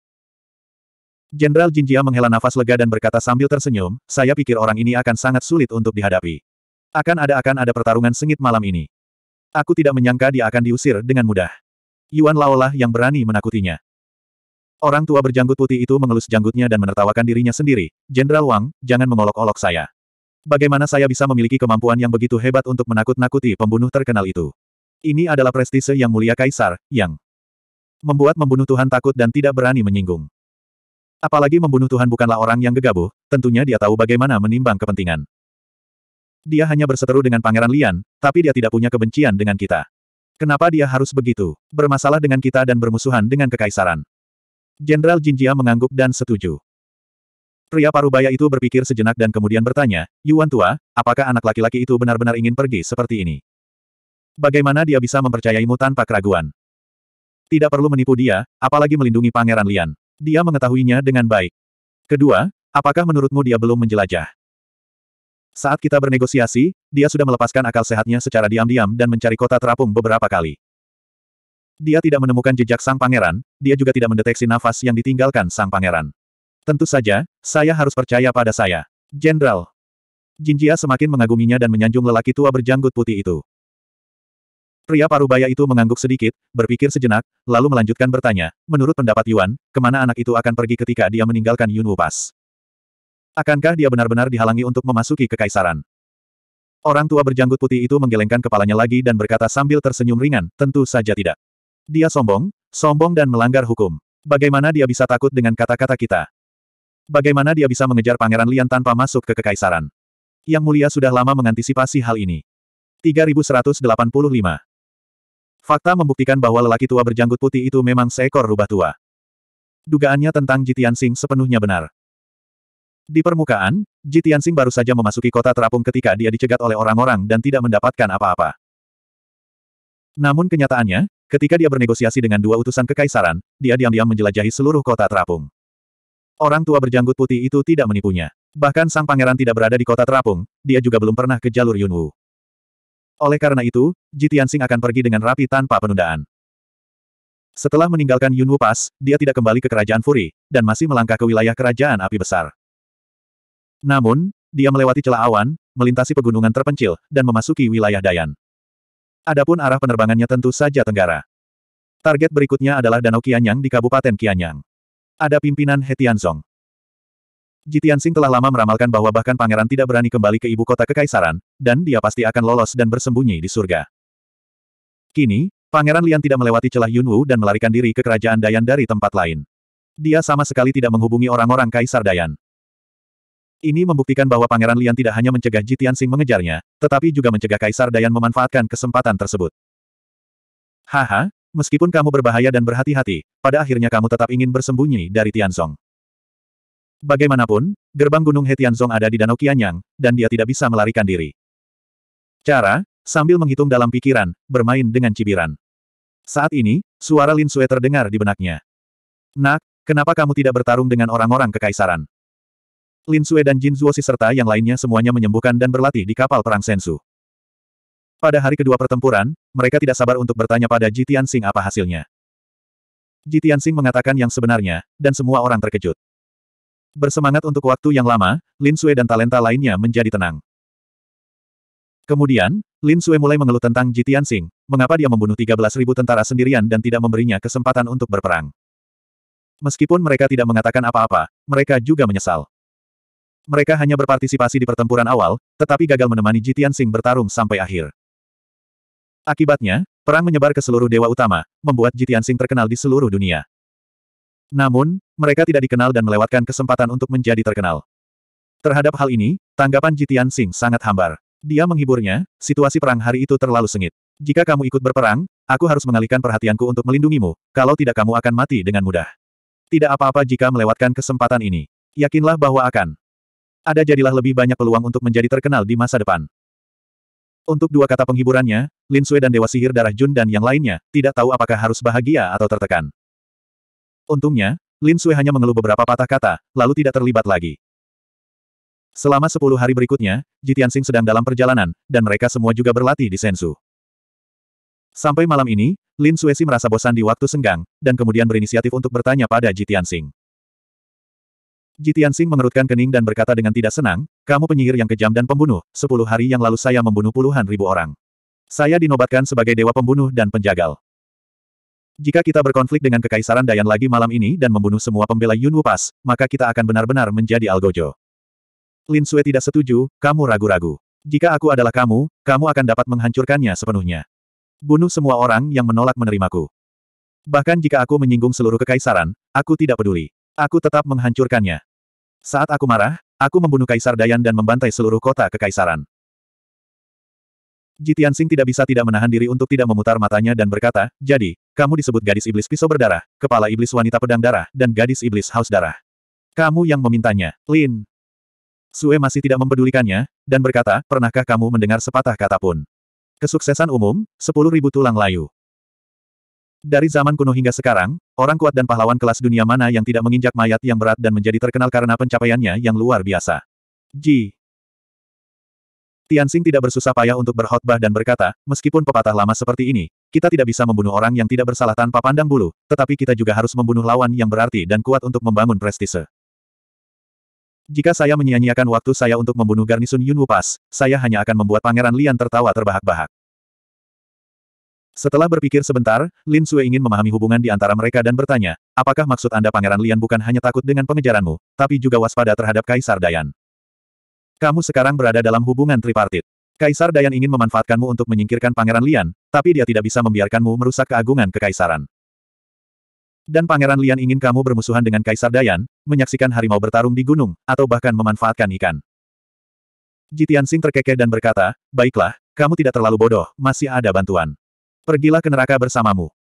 Jenderal Jinjia menghela nafas lega dan berkata sambil tersenyum, saya pikir orang ini akan sangat sulit untuk dihadapi. Akan ada-akan ada pertarungan sengit malam ini. Aku tidak menyangka dia akan diusir dengan mudah. Yuan Laolah yang berani menakutinya. Orang tua berjanggut putih itu mengelus janggutnya dan menertawakan dirinya sendiri. Jenderal Wang, jangan mengolok-olok saya. Bagaimana saya bisa memiliki kemampuan yang begitu hebat untuk menakut-nakuti pembunuh terkenal itu? Ini adalah prestise yang mulia kaisar, yang membuat membunuh Tuhan takut dan tidak berani menyinggung. Apalagi membunuh Tuhan bukanlah orang yang gegabah, tentunya dia tahu bagaimana menimbang kepentingan. Dia hanya berseteru dengan Pangeran Lian, tapi dia tidak punya kebencian dengan kita. Kenapa dia harus begitu? Bermasalah dengan kita dan bermusuhan dengan kekaisaran. Jenderal Jinjia mengangguk dan setuju. Pria parubaya itu berpikir sejenak dan kemudian bertanya, Yuan Tua, apakah anak laki-laki itu benar-benar ingin pergi seperti ini? Bagaimana dia bisa mempercayaimu tanpa keraguan? Tidak perlu menipu dia, apalagi melindungi Pangeran Lian. Dia mengetahuinya dengan baik. Kedua, apakah menurutmu dia belum menjelajah? Saat kita bernegosiasi, dia sudah melepaskan akal sehatnya secara diam-diam dan mencari kota terapung beberapa kali. Dia tidak menemukan jejak sang pangeran, dia juga tidak mendeteksi nafas yang ditinggalkan sang pangeran. Tentu saja, saya harus percaya pada saya. Jenderal. Jinjia semakin mengaguminya dan menyanjung lelaki tua berjanggut putih itu. Pria parubaya itu mengangguk sedikit, berpikir sejenak, lalu melanjutkan bertanya, menurut pendapat Yuan, kemana anak itu akan pergi ketika dia meninggalkan Yunu Pass? Akankah dia benar-benar dihalangi untuk memasuki kekaisaran? Orang tua berjanggut putih itu menggelengkan kepalanya lagi dan berkata sambil tersenyum ringan, tentu saja tidak. Dia sombong, sombong dan melanggar hukum. Bagaimana dia bisa takut dengan kata-kata kita? Bagaimana dia bisa mengejar Pangeran Lian tanpa masuk ke kekaisaran? Yang mulia sudah lama mengantisipasi hal ini. 3185 Fakta membuktikan bahwa lelaki tua berjanggut putih itu memang seekor rubah tua. Dugaannya tentang Jitian Sing sepenuhnya benar. Di permukaan, Jitian Sing baru saja memasuki kota terapung ketika dia dicegat oleh orang-orang dan tidak mendapatkan apa-apa. Namun kenyataannya, ketika dia bernegosiasi dengan dua utusan kekaisaran, dia diam-diam menjelajahi seluruh kota terapung. Orang tua berjanggut putih itu tidak menipunya. Bahkan sang pangeran tidak berada di kota terapung, dia juga belum pernah ke jalur Yunwu. Oleh karena itu, Jitian Sing akan pergi dengan rapi tanpa penundaan. Setelah meninggalkan Yunwu Pass, dia tidak kembali ke Kerajaan Furi, dan masih melangkah ke wilayah Kerajaan Api Besar. Namun, dia melewati celah awan, melintasi pegunungan terpencil, dan memasuki wilayah Dayan. Adapun arah penerbangannya tentu saja Tenggara. Target berikutnya adalah Danau Kianyang di Kabupaten Kianyang. Ada pimpinan He Jitian Sing telah lama meramalkan bahwa bahkan pangeran tidak berani kembali ke ibu kota kekaisaran, dan dia pasti akan lolos dan bersembunyi di surga. Kini, Pangeran Lian tidak melewati celah Yunwu dan melarikan diri ke kerajaan Dayan dari tempat lain. Dia sama sekali tidak menghubungi orang-orang Kaisar Dayan. Ini membuktikan bahwa Pangeran Lian tidak hanya mencegah Jitian Sing mengejarnya, tetapi juga mencegah Kaisar Dayan memanfaatkan kesempatan tersebut. Haha, meskipun kamu berbahaya dan berhati-hati, pada akhirnya kamu tetap ingin bersembunyi dari Tianzong. Bagaimanapun, gerbang Gunung Hetianzong ada di Danau Kianyang, dan dia tidak bisa melarikan diri. Cara, sambil menghitung dalam pikiran, bermain dengan cibiran. Saat ini, suara Lin Sue terdengar di benaknya. Nak, kenapa kamu tidak bertarung dengan orang-orang kekaisaran? Lin Sue dan Jin si serta yang lainnya semuanya menyembuhkan dan berlatih di kapal perang Sensu. Pada hari kedua pertempuran, mereka tidak sabar untuk bertanya pada Ji Tianxing apa hasilnya. Ji Tianxing mengatakan yang sebenarnya, dan semua orang terkejut. Bersemangat untuk waktu yang lama, Lin Sue dan talenta lainnya menjadi tenang. Kemudian, Lin Sue mulai mengeluh tentang Jitian Sing, mengapa dia membunuh 13.000 tentara sendirian dan tidak memberinya kesempatan untuk berperang. Meskipun mereka tidak mengatakan apa-apa, mereka juga menyesal. Mereka hanya berpartisipasi di pertempuran awal, tetapi gagal menemani Jitian Sing bertarung sampai akhir. Akibatnya, perang menyebar ke seluruh dewa utama, membuat Jitian Sing terkenal di seluruh dunia. Namun, mereka tidak dikenal dan melewatkan kesempatan untuk menjadi terkenal. Terhadap hal ini, tanggapan Jitian Sing sangat hambar. Dia menghiburnya, situasi perang hari itu terlalu sengit. Jika kamu ikut berperang, aku harus mengalihkan perhatianku untuk melindungimu, kalau tidak kamu akan mati dengan mudah. Tidak apa-apa jika melewatkan kesempatan ini. Yakinlah bahwa akan ada jadilah lebih banyak peluang untuk menjadi terkenal di masa depan. Untuk dua kata penghiburannya, Lin Sui dan Dewa Sihir Darah Jun dan yang lainnya, tidak tahu apakah harus bahagia atau tertekan. Untungnya, Lin Sui hanya mengeluh beberapa patah kata, lalu tidak terlibat lagi. Selama sepuluh hari berikutnya, Jitiansing sedang dalam perjalanan, dan mereka semua juga berlatih di Sensu. Sampai malam ini, Lin si merasa bosan di waktu senggang, dan kemudian berinisiatif untuk bertanya pada Jitiansing. Jitiansing mengerutkan kening dan berkata dengan tidak senang, kamu penyihir yang kejam dan pembunuh, sepuluh hari yang lalu saya membunuh puluhan ribu orang. Saya dinobatkan sebagai dewa pembunuh dan penjagal. Jika kita berkonflik dengan Kekaisaran Dayan lagi malam ini dan membunuh semua pembela Yun Wupas, maka kita akan benar-benar menjadi Algojo. Lin Sue tidak setuju, kamu ragu-ragu. Jika aku adalah kamu, kamu akan dapat menghancurkannya sepenuhnya. Bunuh semua orang yang menolak menerimaku. Bahkan jika aku menyinggung seluruh kekaisaran, aku tidak peduli. Aku tetap menghancurkannya. Saat aku marah, aku membunuh Kaisar Dayan dan membantai seluruh kota kekaisaran. Jitian Sing tidak bisa tidak menahan diri untuk tidak memutar matanya dan berkata, jadi, kamu disebut gadis iblis pisau berdarah, kepala iblis wanita pedang darah, dan gadis iblis haus darah. Kamu yang memintanya, Lin. Sue masih tidak mempedulikannya, dan berkata, pernahkah kamu mendengar sepatah kata pun? Kesuksesan umum, 10.000 tulang layu. Dari zaman kuno hingga sekarang, orang kuat dan pahlawan kelas dunia mana yang tidak menginjak mayat yang berat dan menjadi terkenal karena pencapaiannya yang luar biasa. Ji. Tianxing tidak bersusah payah untuk berkhotbah dan berkata, meskipun pepatah lama seperti ini, kita tidak bisa membunuh orang yang tidak bersalah tanpa pandang bulu, tetapi kita juga harus membunuh lawan yang berarti dan kuat untuk membangun prestise. Jika saya menyia-nyiakan waktu saya untuk membunuh garnisun Yun Wupas, saya hanya akan membuat Pangeran Lian tertawa terbahak-bahak. Setelah berpikir sebentar, Lin Sue ingin memahami hubungan di antara mereka dan bertanya, apakah maksud Anda Pangeran Lian bukan hanya takut dengan pengejaranmu, tapi juga waspada terhadap Kaisar Dayan? Kamu sekarang berada dalam hubungan tripartit. Kaisar Dayan ingin memanfaatkanmu untuk menyingkirkan Pangeran Lian, tapi dia tidak bisa membiarkanmu merusak keagungan kekaisaran. Dan Pangeran Lian ingin kamu bermusuhan dengan Kaisar Dayan, menyaksikan harimau bertarung di gunung, atau bahkan memanfaatkan ikan. Jitian Sing terkekeh dan berkata, Baiklah, kamu tidak terlalu bodoh, masih ada bantuan. Pergilah ke neraka bersamamu.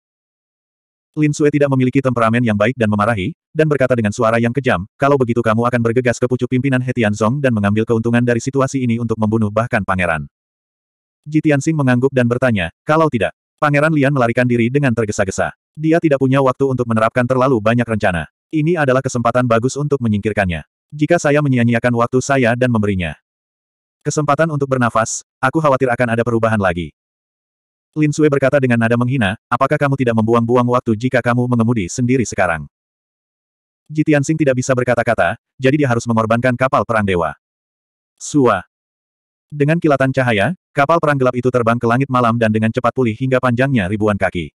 Lin Sue tidak memiliki temperamen yang baik dan memarahi, dan berkata dengan suara yang kejam, kalau begitu kamu akan bergegas ke pucuk pimpinan He Tianzong dan mengambil keuntungan dari situasi ini untuk membunuh bahkan pangeran. Ji Tianxing mengangguk dan bertanya, kalau tidak, Pangeran Lian melarikan diri dengan tergesa-gesa. Dia tidak punya waktu untuk menerapkan terlalu banyak rencana. Ini adalah kesempatan bagus untuk menyingkirkannya. Jika saya menyia-nyiakan waktu saya dan memberinya kesempatan untuk bernafas, aku khawatir akan ada perubahan lagi. Lin Sui berkata dengan nada menghina, apakah kamu tidak membuang-buang waktu jika kamu mengemudi sendiri sekarang? Jitian Sing tidak bisa berkata-kata, jadi dia harus mengorbankan kapal perang dewa. Sua. Dengan kilatan cahaya, kapal perang gelap itu terbang ke langit malam dan dengan cepat pulih hingga panjangnya ribuan kaki.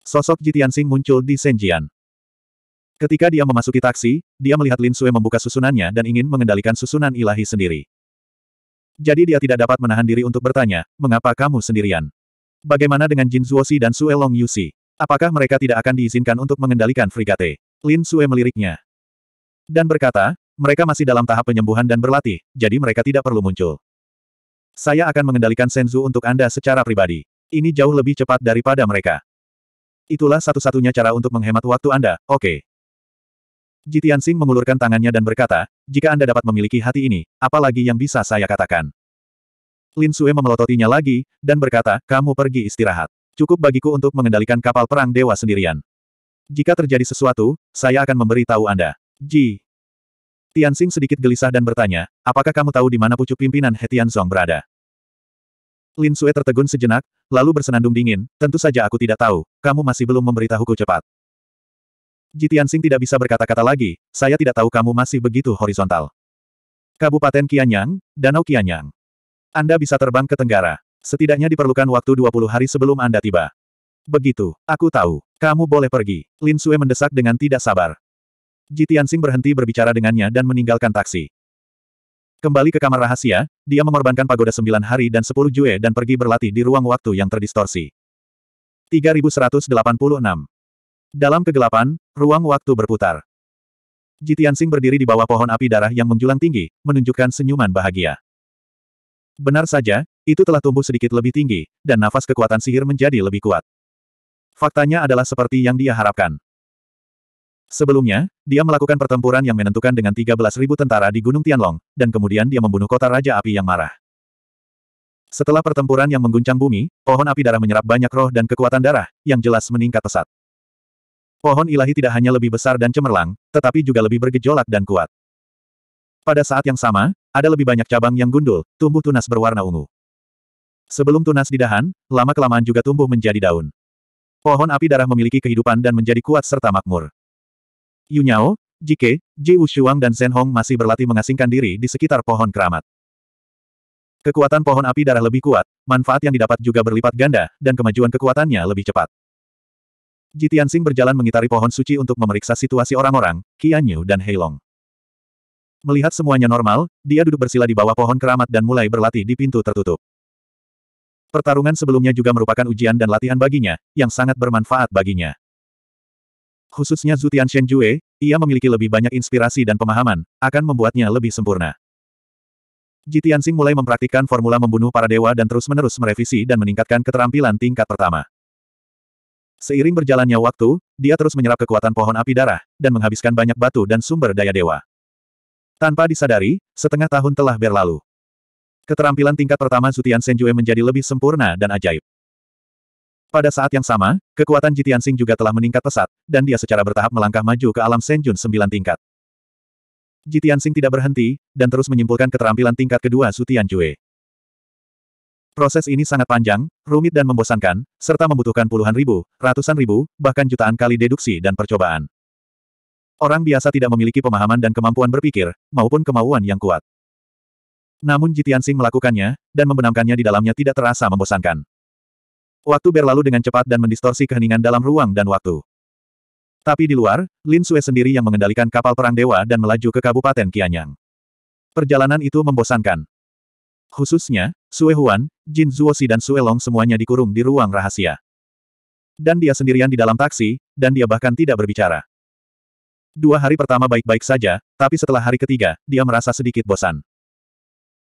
Sosok Jitian Sing muncul di Senjian. Ketika dia memasuki taksi, dia melihat Lin Sui membuka susunannya dan ingin mengendalikan susunan ilahi sendiri. Jadi dia tidak dapat menahan diri untuk bertanya, mengapa kamu sendirian? Bagaimana dengan Jin Si dan Sue Long Yusi? Apakah mereka tidak akan diizinkan untuk mengendalikan frigate? Lin Sue meliriknya. Dan berkata, mereka masih dalam tahap penyembuhan dan berlatih, jadi mereka tidak perlu muncul. Saya akan mengendalikan Senzu untuk Anda secara pribadi. Ini jauh lebih cepat daripada mereka. Itulah satu-satunya cara untuk menghemat waktu Anda, oke. Okay. Jitian Sing mengulurkan tangannya dan berkata, jika Anda dapat memiliki hati ini, apalagi yang bisa saya katakan. Lin Sue memelototinya lagi, dan berkata, kamu pergi istirahat. Cukup bagiku untuk mengendalikan kapal perang dewa sendirian. Jika terjadi sesuatu, saya akan memberitahu Anda. Ji. Tianxing sedikit gelisah dan bertanya, apakah kamu tahu di mana pucuk pimpinan He Song berada? Lin Sue tertegun sejenak, lalu bersenandung dingin, tentu saja aku tidak tahu, kamu masih belum memberitahuku cepat. Ji Tianxing tidak bisa berkata-kata lagi, saya tidak tahu kamu masih begitu horizontal. Kabupaten Qianyang, Danau Qianyang. Anda bisa terbang ke Tenggara. Setidaknya diperlukan waktu 20 hari sebelum Anda tiba. Begitu, aku tahu. Kamu boleh pergi. Lin Sue mendesak dengan tidak sabar. Ji Tianxing berhenti berbicara dengannya dan meninggalkan taksi. Kembali ke kamar rahasia, dia mengorbankan pagoda 9 hari dan 10 jue dan pergi berlatih di ruang waktu yang terdistorsi. 3186 Dalam kegelapan, ruang waktu berputar. Ji Tianxing berdiri di bawah pohon api darah yang menjulang tinggi, menunjukkan senyuman bahagia. Benar saja, itu telah tumbuh sedikit lebih tinggi, dan nafas kekuatan sihir menjadi lebih kuat. Faktanya adalah seperti yang dia harapkan. Sebelumnya, dia melakukan pertempuran yang menentukan dengan 13.000 tentara di Gunung Tianlong, dan kemudian dia membunuh kota Raja Api yang marah. Setelah pertempuran yang mengguncang bumi, pohon api darah menyerap banyak roh dan kekuatan darah, yang jelas meningkat pesat. Pohon ilahi tidak hanya lebih besar dan cemerlang, tetapi juga lebih bergejolak dan kuat. Pada saat yang sama, ada lebih banyak cabang yang gundul, tumbuh tunas berwarna ungu. Sebelum tunas didahan, lama-kelamaan juga tumbuh menjadi daun. Pohon api darah memiliki kehidupan dan menjadi kuat serta makmur. Yunyao, Jike, Ji Wushuang dan Zhen Hong masih berlatih mengasingkan diri di sekitar pohon keramat. Kekuatan pohon api darah lebih kuat, manfaat yang didapat juga berlipat ganda, dan kemajuan kekuatannya lebih cepat. Ji Tianxing berjalan mengitari pohon suci untuk memeriksa situasi orang-orang, Qianyu dan Heilong. Melihat semuanya normal, dia duduk bersila di bawah pohon keramat dan mulai berlatih di pintu tertutup. Pertarungan sebelumnya juga merupakan ujian dan latihan baginya, yang sangat bermanfaat baginya. Khususnya Zutian Shen Jue, ia memiliki lebih banyak inspirasi dan pemahaman, akan membuatnya lebih sempurna. Jitian Sing mulai mempraktikkan formula membunuh para dewa dan terus-menerus merevisi dan meningkatkan keterampilan tingkat pertama. Seiring berjalannya waktu, dia terus menyerap kekuatan pohon api darah, dan menghabiskan banyak batu dan sumber daya dewa. Tanpa disadari, setengah tahun telah berlalu. Keterampilan tingkat pertama Zutian Senjue menjadi lebih sempurna dan ajaib. Pada saat yang sama, kekuatan Jitian Sing juga telah meningkat pesat, dan dia secara bertahap melangkah maju ke alam Senjun sembilan tingkat. Jitian Sing tidak berhenti, dan terus menyimpulkan keterampilan tingkat kedua Sutian Jue. Proses ini sangat panjang, rumit dan membosankan, serta membutuhkan puluhan ribu, ratusan ribu, bahkan jutaan kali deduksi dan percobaan. Orang biasa tidak memiliki pemahaman dan kemampuan berpikir, maupun kemauan yang kuat. Namun Jitian Sing melakukannya, dan membenamkannya di dalamnya tidak terasa membosankan. Waktu berlalu dengan cepat dan mendistorsi keheningan dalam ruang dan waktu. Tapi di luar, Lin Sue sendiri yang mengendalikan kapal perang dewa dan melaju ke Kabupaten Kianyang. Perjalanan itu membosankan. Khususnya, Sue Huan, Jin Zuosi dan Sue Long semuanya dikurung di ruang rahasia. Dan dia sendirian di dalam taksi, dan dia bahkan tidak berbicara. Dua hari pertama baik-baik saja, tapi setelah hari ketiga, dia merasa sedikit bosan.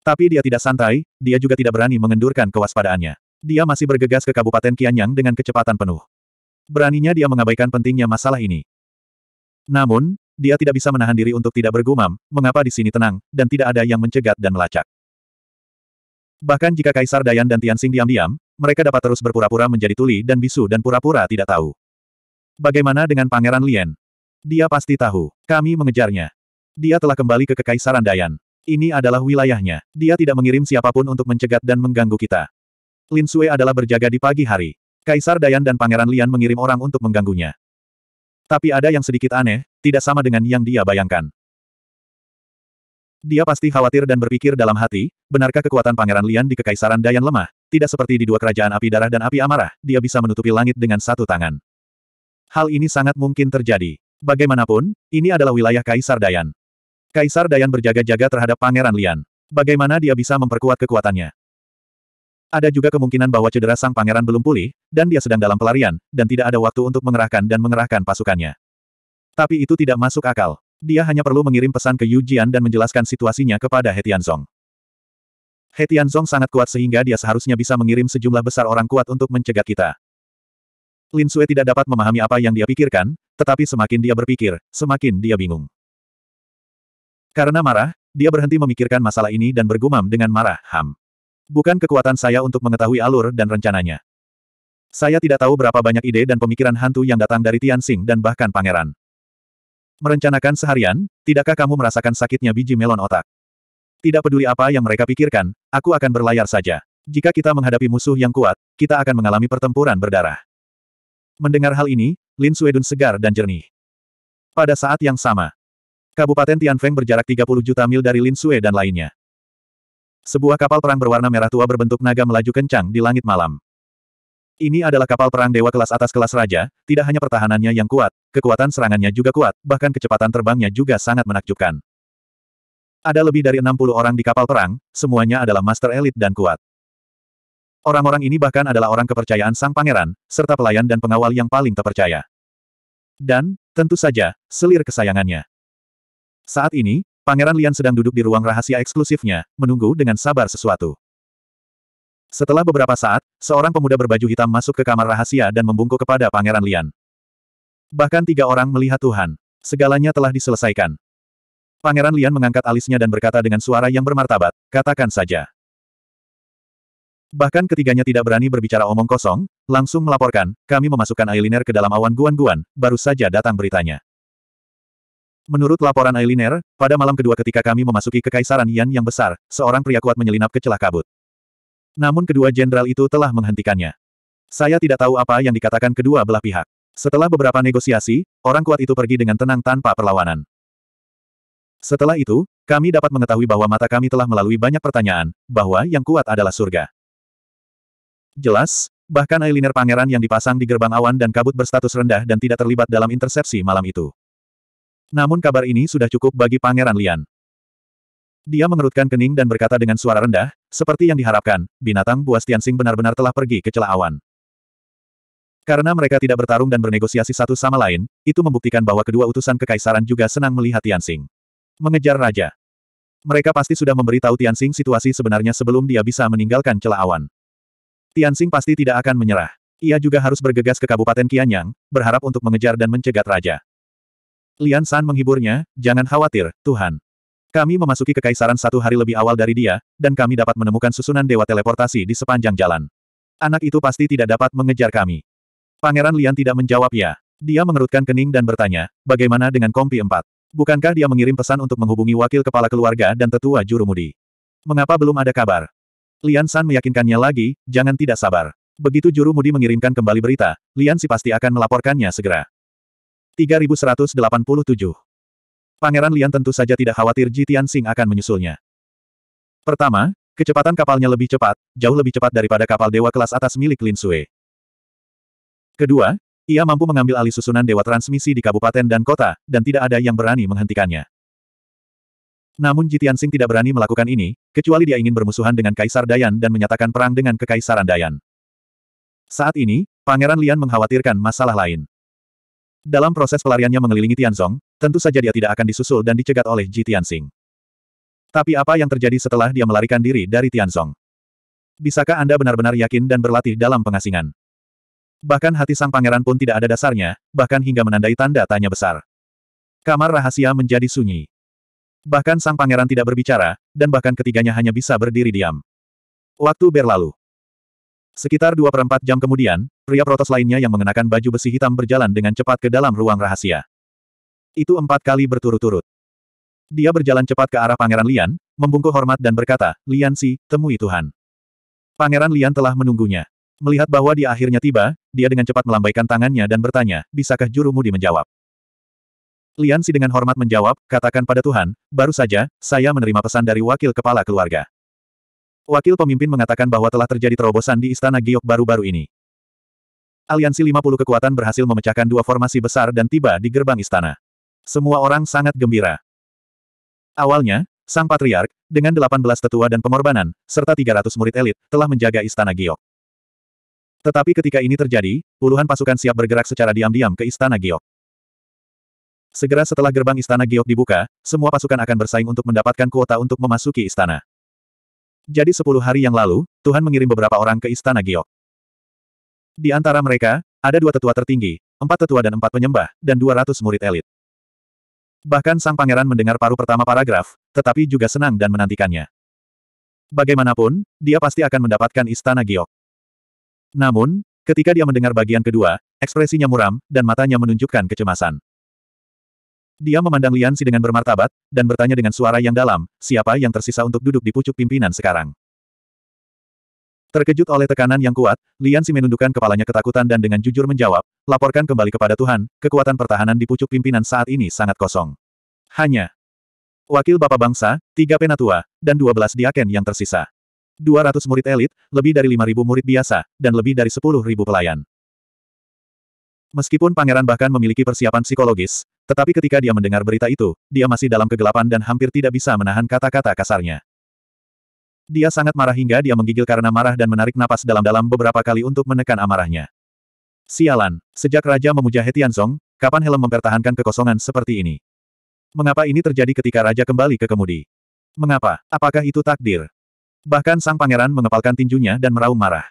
Tapi dia tidak santai, dia juga tidak berani mengendurkan kewaspadaannya. Dia masih bergegas ke Kabupaten Kianyang dengan kecepatan penuh. Beraninya dia mengabaikan pentingnya masalah ini. Namun, dia tidak bisa menahan diri untuk tidak bergumam, mengapa di sini tenang, dan tidak ada yang mencegat dan melacak. Bahkan jika Kaisar Dayan dan Tianxing diam-diam, mereka dapat terus berpura-pura menjadi tuli dan bisu dan pura-pura tidak tahu. Bagaimana dengan Pangeran Lien? Dia pasti tahu. Kami mengejarnya. Dia telah kembali ke Kekaisaran Dayan. Ini adalah wilayahnya. Dia tidak mengirim siapapun untuk mencegat dan mengganggu kita. Lin Sue adalah berjaga di pagi hari. Kaisar Dayan dan Pangeran Lian mengirim orang untuk mengganggunya. Tapi ada yang sedikit aneh, tidak sama dengan yang dia bayangkan. Dia pasti khawatir dan berpikir dalam hati, benarkah kekuatan Pangeran Lian di Kekaisaran Dayan lemah? Tidak seperti di dua kerajaan api darah dan api amarah, dia bisa menutupi langit dengan satu tangan. Hal ini sangat mungkin terjadi. Bagaimanapun, ini adalah wilayah Kaisar Dayan. Kaisar Dayan berjaga-jaga terhadap Pangeran Lian. Bagaimana dia bisa memperkuat kekuatannya? Ada juga kemungkinan bahwa cedera sang pangeran belum pulih, dan dia sedang dalam pelarian, dan tidak ada waktu untuk mengerahkan dan mengerahkan pasukannya. Tapi itu tidak masuk akal. Dia hanya perlu mengirim pesan ke Yu Jian dan menjelaskan situasinya kepada He Tianzong. sangat kuat sehingga dia seharusnya bisa mengirim sejumlah besar orang kuat untuk mencegat kita. Lin Sue tidak dapat memahami apa yang dia pikirkan, tetapi semakin dia berpikir, semakin dia bingung. Karena marah, dia berhenti memikirkan masalah ini dan bergumam dengan marah, Ham. Bukan kekuatan saya untuk mengetahui alur dan rencananya. Saya tidak tahu berapa banyak ide dan pemikiran hantu yang datang dari Tian Tianxing dan bahkan pangeran. Merencanakan seharian, tidakkah kamu merasakan sakitnya biji melon otak? Tidak peduli apa yang mereka pikirkan, aku akan berlayar saja. Jika kita menghadapi musuh yang kuat, kita akan mengalami pertempuran berdarah. Mendengar hal ini, Lin Suedun segar dan jernih. Pada saat yang sama, Kabupaten Tianfeng berjarak 30 juta mil dari Lin Sue dan lainnya. Sebuah kapal perang berwarna merah tua berbentuk naga melaju kencang di langit malam. Ini adalah kapal perang dewa kelas atas kelas raja, tidak hanya pertahanannya yang kuat, kekuatan serangannya juga kuat, bahkan kecepatan terbangnya juga sangat menakjubkan. Ada lebih dari 60 orang di kapal perang, semuanya adalah master elit dan kuat. Orang-orang ini bahkan adalah orang kepercayaan sang pangeran, serta pelayan dan pengawal yang paling terpercaya. Dan, tentu saja, selir kesayangannya. Saat ini, Pangeran Lian sedang duduk di ruang rahasia eksklusifnya, menunggu dengan sabar sesuatu. Setelah beberapa saat, seorang pemuda berbaju hitam masuk ke kamar rahasia dan membungkuk kepada Pangeran Lian. Bahkan tiga orang melihat Tuhan. Segalanya telah diselesaikan. Pangeran Lian mengangkat alisnya dan berkata dengan suara yang bermartabat, katakan saja. Bahkan ketiganya tidak berani berbicara omong kosong, langsung melaporkan, kami memasukkan Ailiner ke dalam awan guan-guan, baru saja datang beritanya. Menurut laporan Ailiner, pada malam kedua ketika kami memasuki kekaisaran Yan yang besar, seorang pria kuat menyelinap ke celah kabut. Namun kedua jenderal itu telah menghentikannya. Saya tidak tahu apa yang dikatakan kedua belah pihak. Setelah beberapa negosiasi, orang kuat itu pergi dengan tenang tanpa perlawanan. Setelah itu, kami dapat mengetahui bahwa mata kami telah melalui banyak pertanyaan, bahwa yang kuat adalah surga. Jelas, bahkan eyeliner pangeran yang dipasang di gerbang awan dan kabut berstatus rendah dan tidak terlibat dalam intersepsi malam itu. Namun kabar ini sudah cukup bagi pangeran Lian. Dia mengerutkan kening dan berkata dengan suara rendah, seperti yang diharapkan, binatang buas Tianxing benar-benar telah pergi ke celah awan. Karena mereka tidak bertarung dan bernegosiasi satu sama lain, itu membuktikan bahwa kedua utusan kekaisaran juga senang melihat Tianxing. Mengejar raja. Mereka pasti sudah memberi tahu Tianxing situasi sebenarnya sebelum dia bisa meninggalkan celah awan. Tianxing pasti tidak akan menyerah. Ia juga harus bergegas ke Kabupaten Qianyang, berharap untuk mengejar dan mencegat raja. Lian San menghiburnya, jangan khawatir, Tuhan. Kami memasuki kekaisaran satu hari lebih awal dari dia, dan kami dapat menemukan susunan dewa teleportasi di sepanjang jalan. Anak itu pasti tidak dapat mengejar kami. Pangeran Lian tidak menjawab ya. Dia mengerutkan kening dan bertanya, bagaimana dengan kompi empat? Bukankah dia mengirim pesan untuk menghubungi wakil kepala keluarga dan tetua jurumudi? Mengapa belum ada kabar? Lian San meyakinkannya lagi, jangan tidak sabar. Begitu juru mudi mengirimkan kembali berita, Lian Si pasti akan melaporkannya segera. 3187 Pangeran Lian tentu saja tidak khawatir Jitian Sing akan menyusulnya. Pertama, kecepatan kapalnya lebih cepat, jauh lebih cepat daripada kapal dewa kelas atas milik Lin Sui. Kedua, ia mampu mengambil alih susunan dewa transmisi di kabupaten dan kota, dan tidak ada yang berani menghentikannya. Namun Jitiansing tidak berani melakukan ini, kecuali dia ingin bermusuhan dengan Kaisar Dayan dan menyatakan perang dengan Kekaisaran Dayan. Saat ini, Pangeran Lian mengkhawatirkan masalah lain. Dalam proses pelariannya mengelilingi Tianzong, tentu saja dia tidak akan disusul dan dicegat oleh Ji Tianxing. Tapi apa yang terjadi setelah dia melarikan diri dari Tianzong? Bisakah Anda benar-benar yakin dan berlatih dalam pengasingan? Bahkan hati sang pangeran pun tidak ada dasarnya, bahkan hingga menandai tanda tanya besar. Kamar rahasia menjadi sunyi. Bahkan sang pangeran tidak berbicara, dan bahkan ketiganya hanya bisa berdiri diam. Waktu berlalu. Sekitar dua per jam kemudian, pria protos lainnya yang mengenakan baju besi hitam berjalan dengan cepat ke dalam ruang rahasia. Itu empat kali berturut-turut. Dia berjalan cepat ke arah Pangeran Lian, membungkuk hormat dan berkata, Lian Si, temui Tuhan. Pangeran Lian telah menunggunya. Melihat bahwa dia akhirnya tiba, dia dengan cepat melambaikan tangannya dan bertanya, bisakah jurumu di menjawab? Liansi dengan hormat menjawab, katakan pada Tuhan, baru saja, saya menerima pesan dari wakil kepala keluarga. Wakil pemimpin mengatakan bahwa telah terjadi terobosan di Istana Giok baru-baru ini. Aliansi 50 kekuatan berhasil memecahkan dua formasi besar dan tiba di gerbang istana. Semua orang sangat gembira. Awalnya, Sang Patriark, dengan 18 tetua dan pengorbanan, serta 300 murid elit, telah menjaga istana Giok. Tetapi ketika ini terjadi, puluhan pasukan siap bergerak secara diam-diam ke istana Giok. Segera setelah gerbang istana Giok dibuka, semua pasukan akan bersaing untuk mendapatkan kuota untuk memasuki istana. Jadi sepuluh hari yang lalu, Tuhan mengirim beberapa orang ke istana Giok. Di antara mereka, ada dua tetua tertinggi, empat tetua dan empat penyembah, dan dua ratus murid elit. Bahkan sang pangeran mendengar paruh pertama paragraf, tetapi juga senang dan menantikannya. Bagaimanapun, dia pasti akan mendapatkan istana Giok. Namun, ketika dia mendengar bagian kedua, ekspresinya muram, dan matanya menunjukkan kecemasan. Dia memandang Liansi dengan bermartabat, dan bertanya dengan suara yang dalam, siapa yang tersisa untuk duduk di pucuk pimpinan sekarang. Terkejut oleh tekanan yang kuat, Liansi menundukkan kepalanya ketakutan dan dengan jujur menjawab, laporkan kembali kepada Tuhan, kekuatan pertahanan di pucuk pimpinan saat ini sangat kosong. Hanya wakil Bapak Bangsa, tiga penatua, dan dua belas diaken yang tersisa. Dua ratus murid elit, lebih dari lima ribu murid biasa, dan lebih dari sepuluh ribu pelayan. Meskipun pangeran bahkan memiliki persiapan psikologis, tetapi ketika dia mendengar berita itu, dia masih dalam kegelapan dan hampir tidak bisa menahan kata-kata kasarnya. Dia sangat marah hingga dia menggigil karena marah dan menarik napas dalam-dalam beberapa kali untuk menekan amarahnya. Sialan, sejak Raja memuja Hetianzong, kapan Helm mempertahankan kekosongan seperti ini? Mengapa ini terjadi ketika Raja kembali ke kemudi? Mengapa? Apakah itu takdir? Bahkan sang pangeran mengepalkan tinjunya dan meraung marah.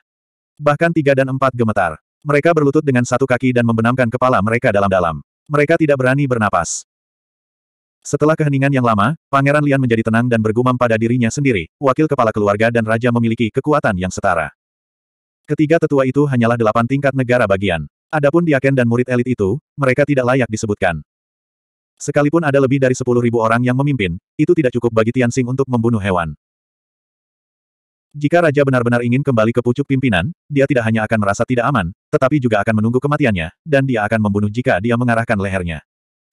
Bahkan tiga dan empat gemetar. Mereka berlutut dengan satu kaki dan membenamkan kepala mereka dalam-dalam. Mereka tidak berani bernapas. Setelah keheningan yang lama, Pangeran Lian menjadi tenang dan bergumam pada dirinya sendiri, wakil kepala keluarga dan raja memiliki kekuatan yang setara. Ketiga tetua itu hanyalah delapan tingkat negara bagian. Adapun diaken dan murid elit itu, mereka tidak layak disebutkan. Sekalipun ada lebih dari sepuluh ribu orang yang memimpin, itu tidak cukup bagi Tianxing untuk membunuh hewan. Jika Raja benar-benar ingin kembali ke pucuk pimpinan, dia tidak hanya akan merasa tidak aman, tetapi juga akan menunggu kematiannya, dan dia akan membunuh jika dia mengarahkan lehernya.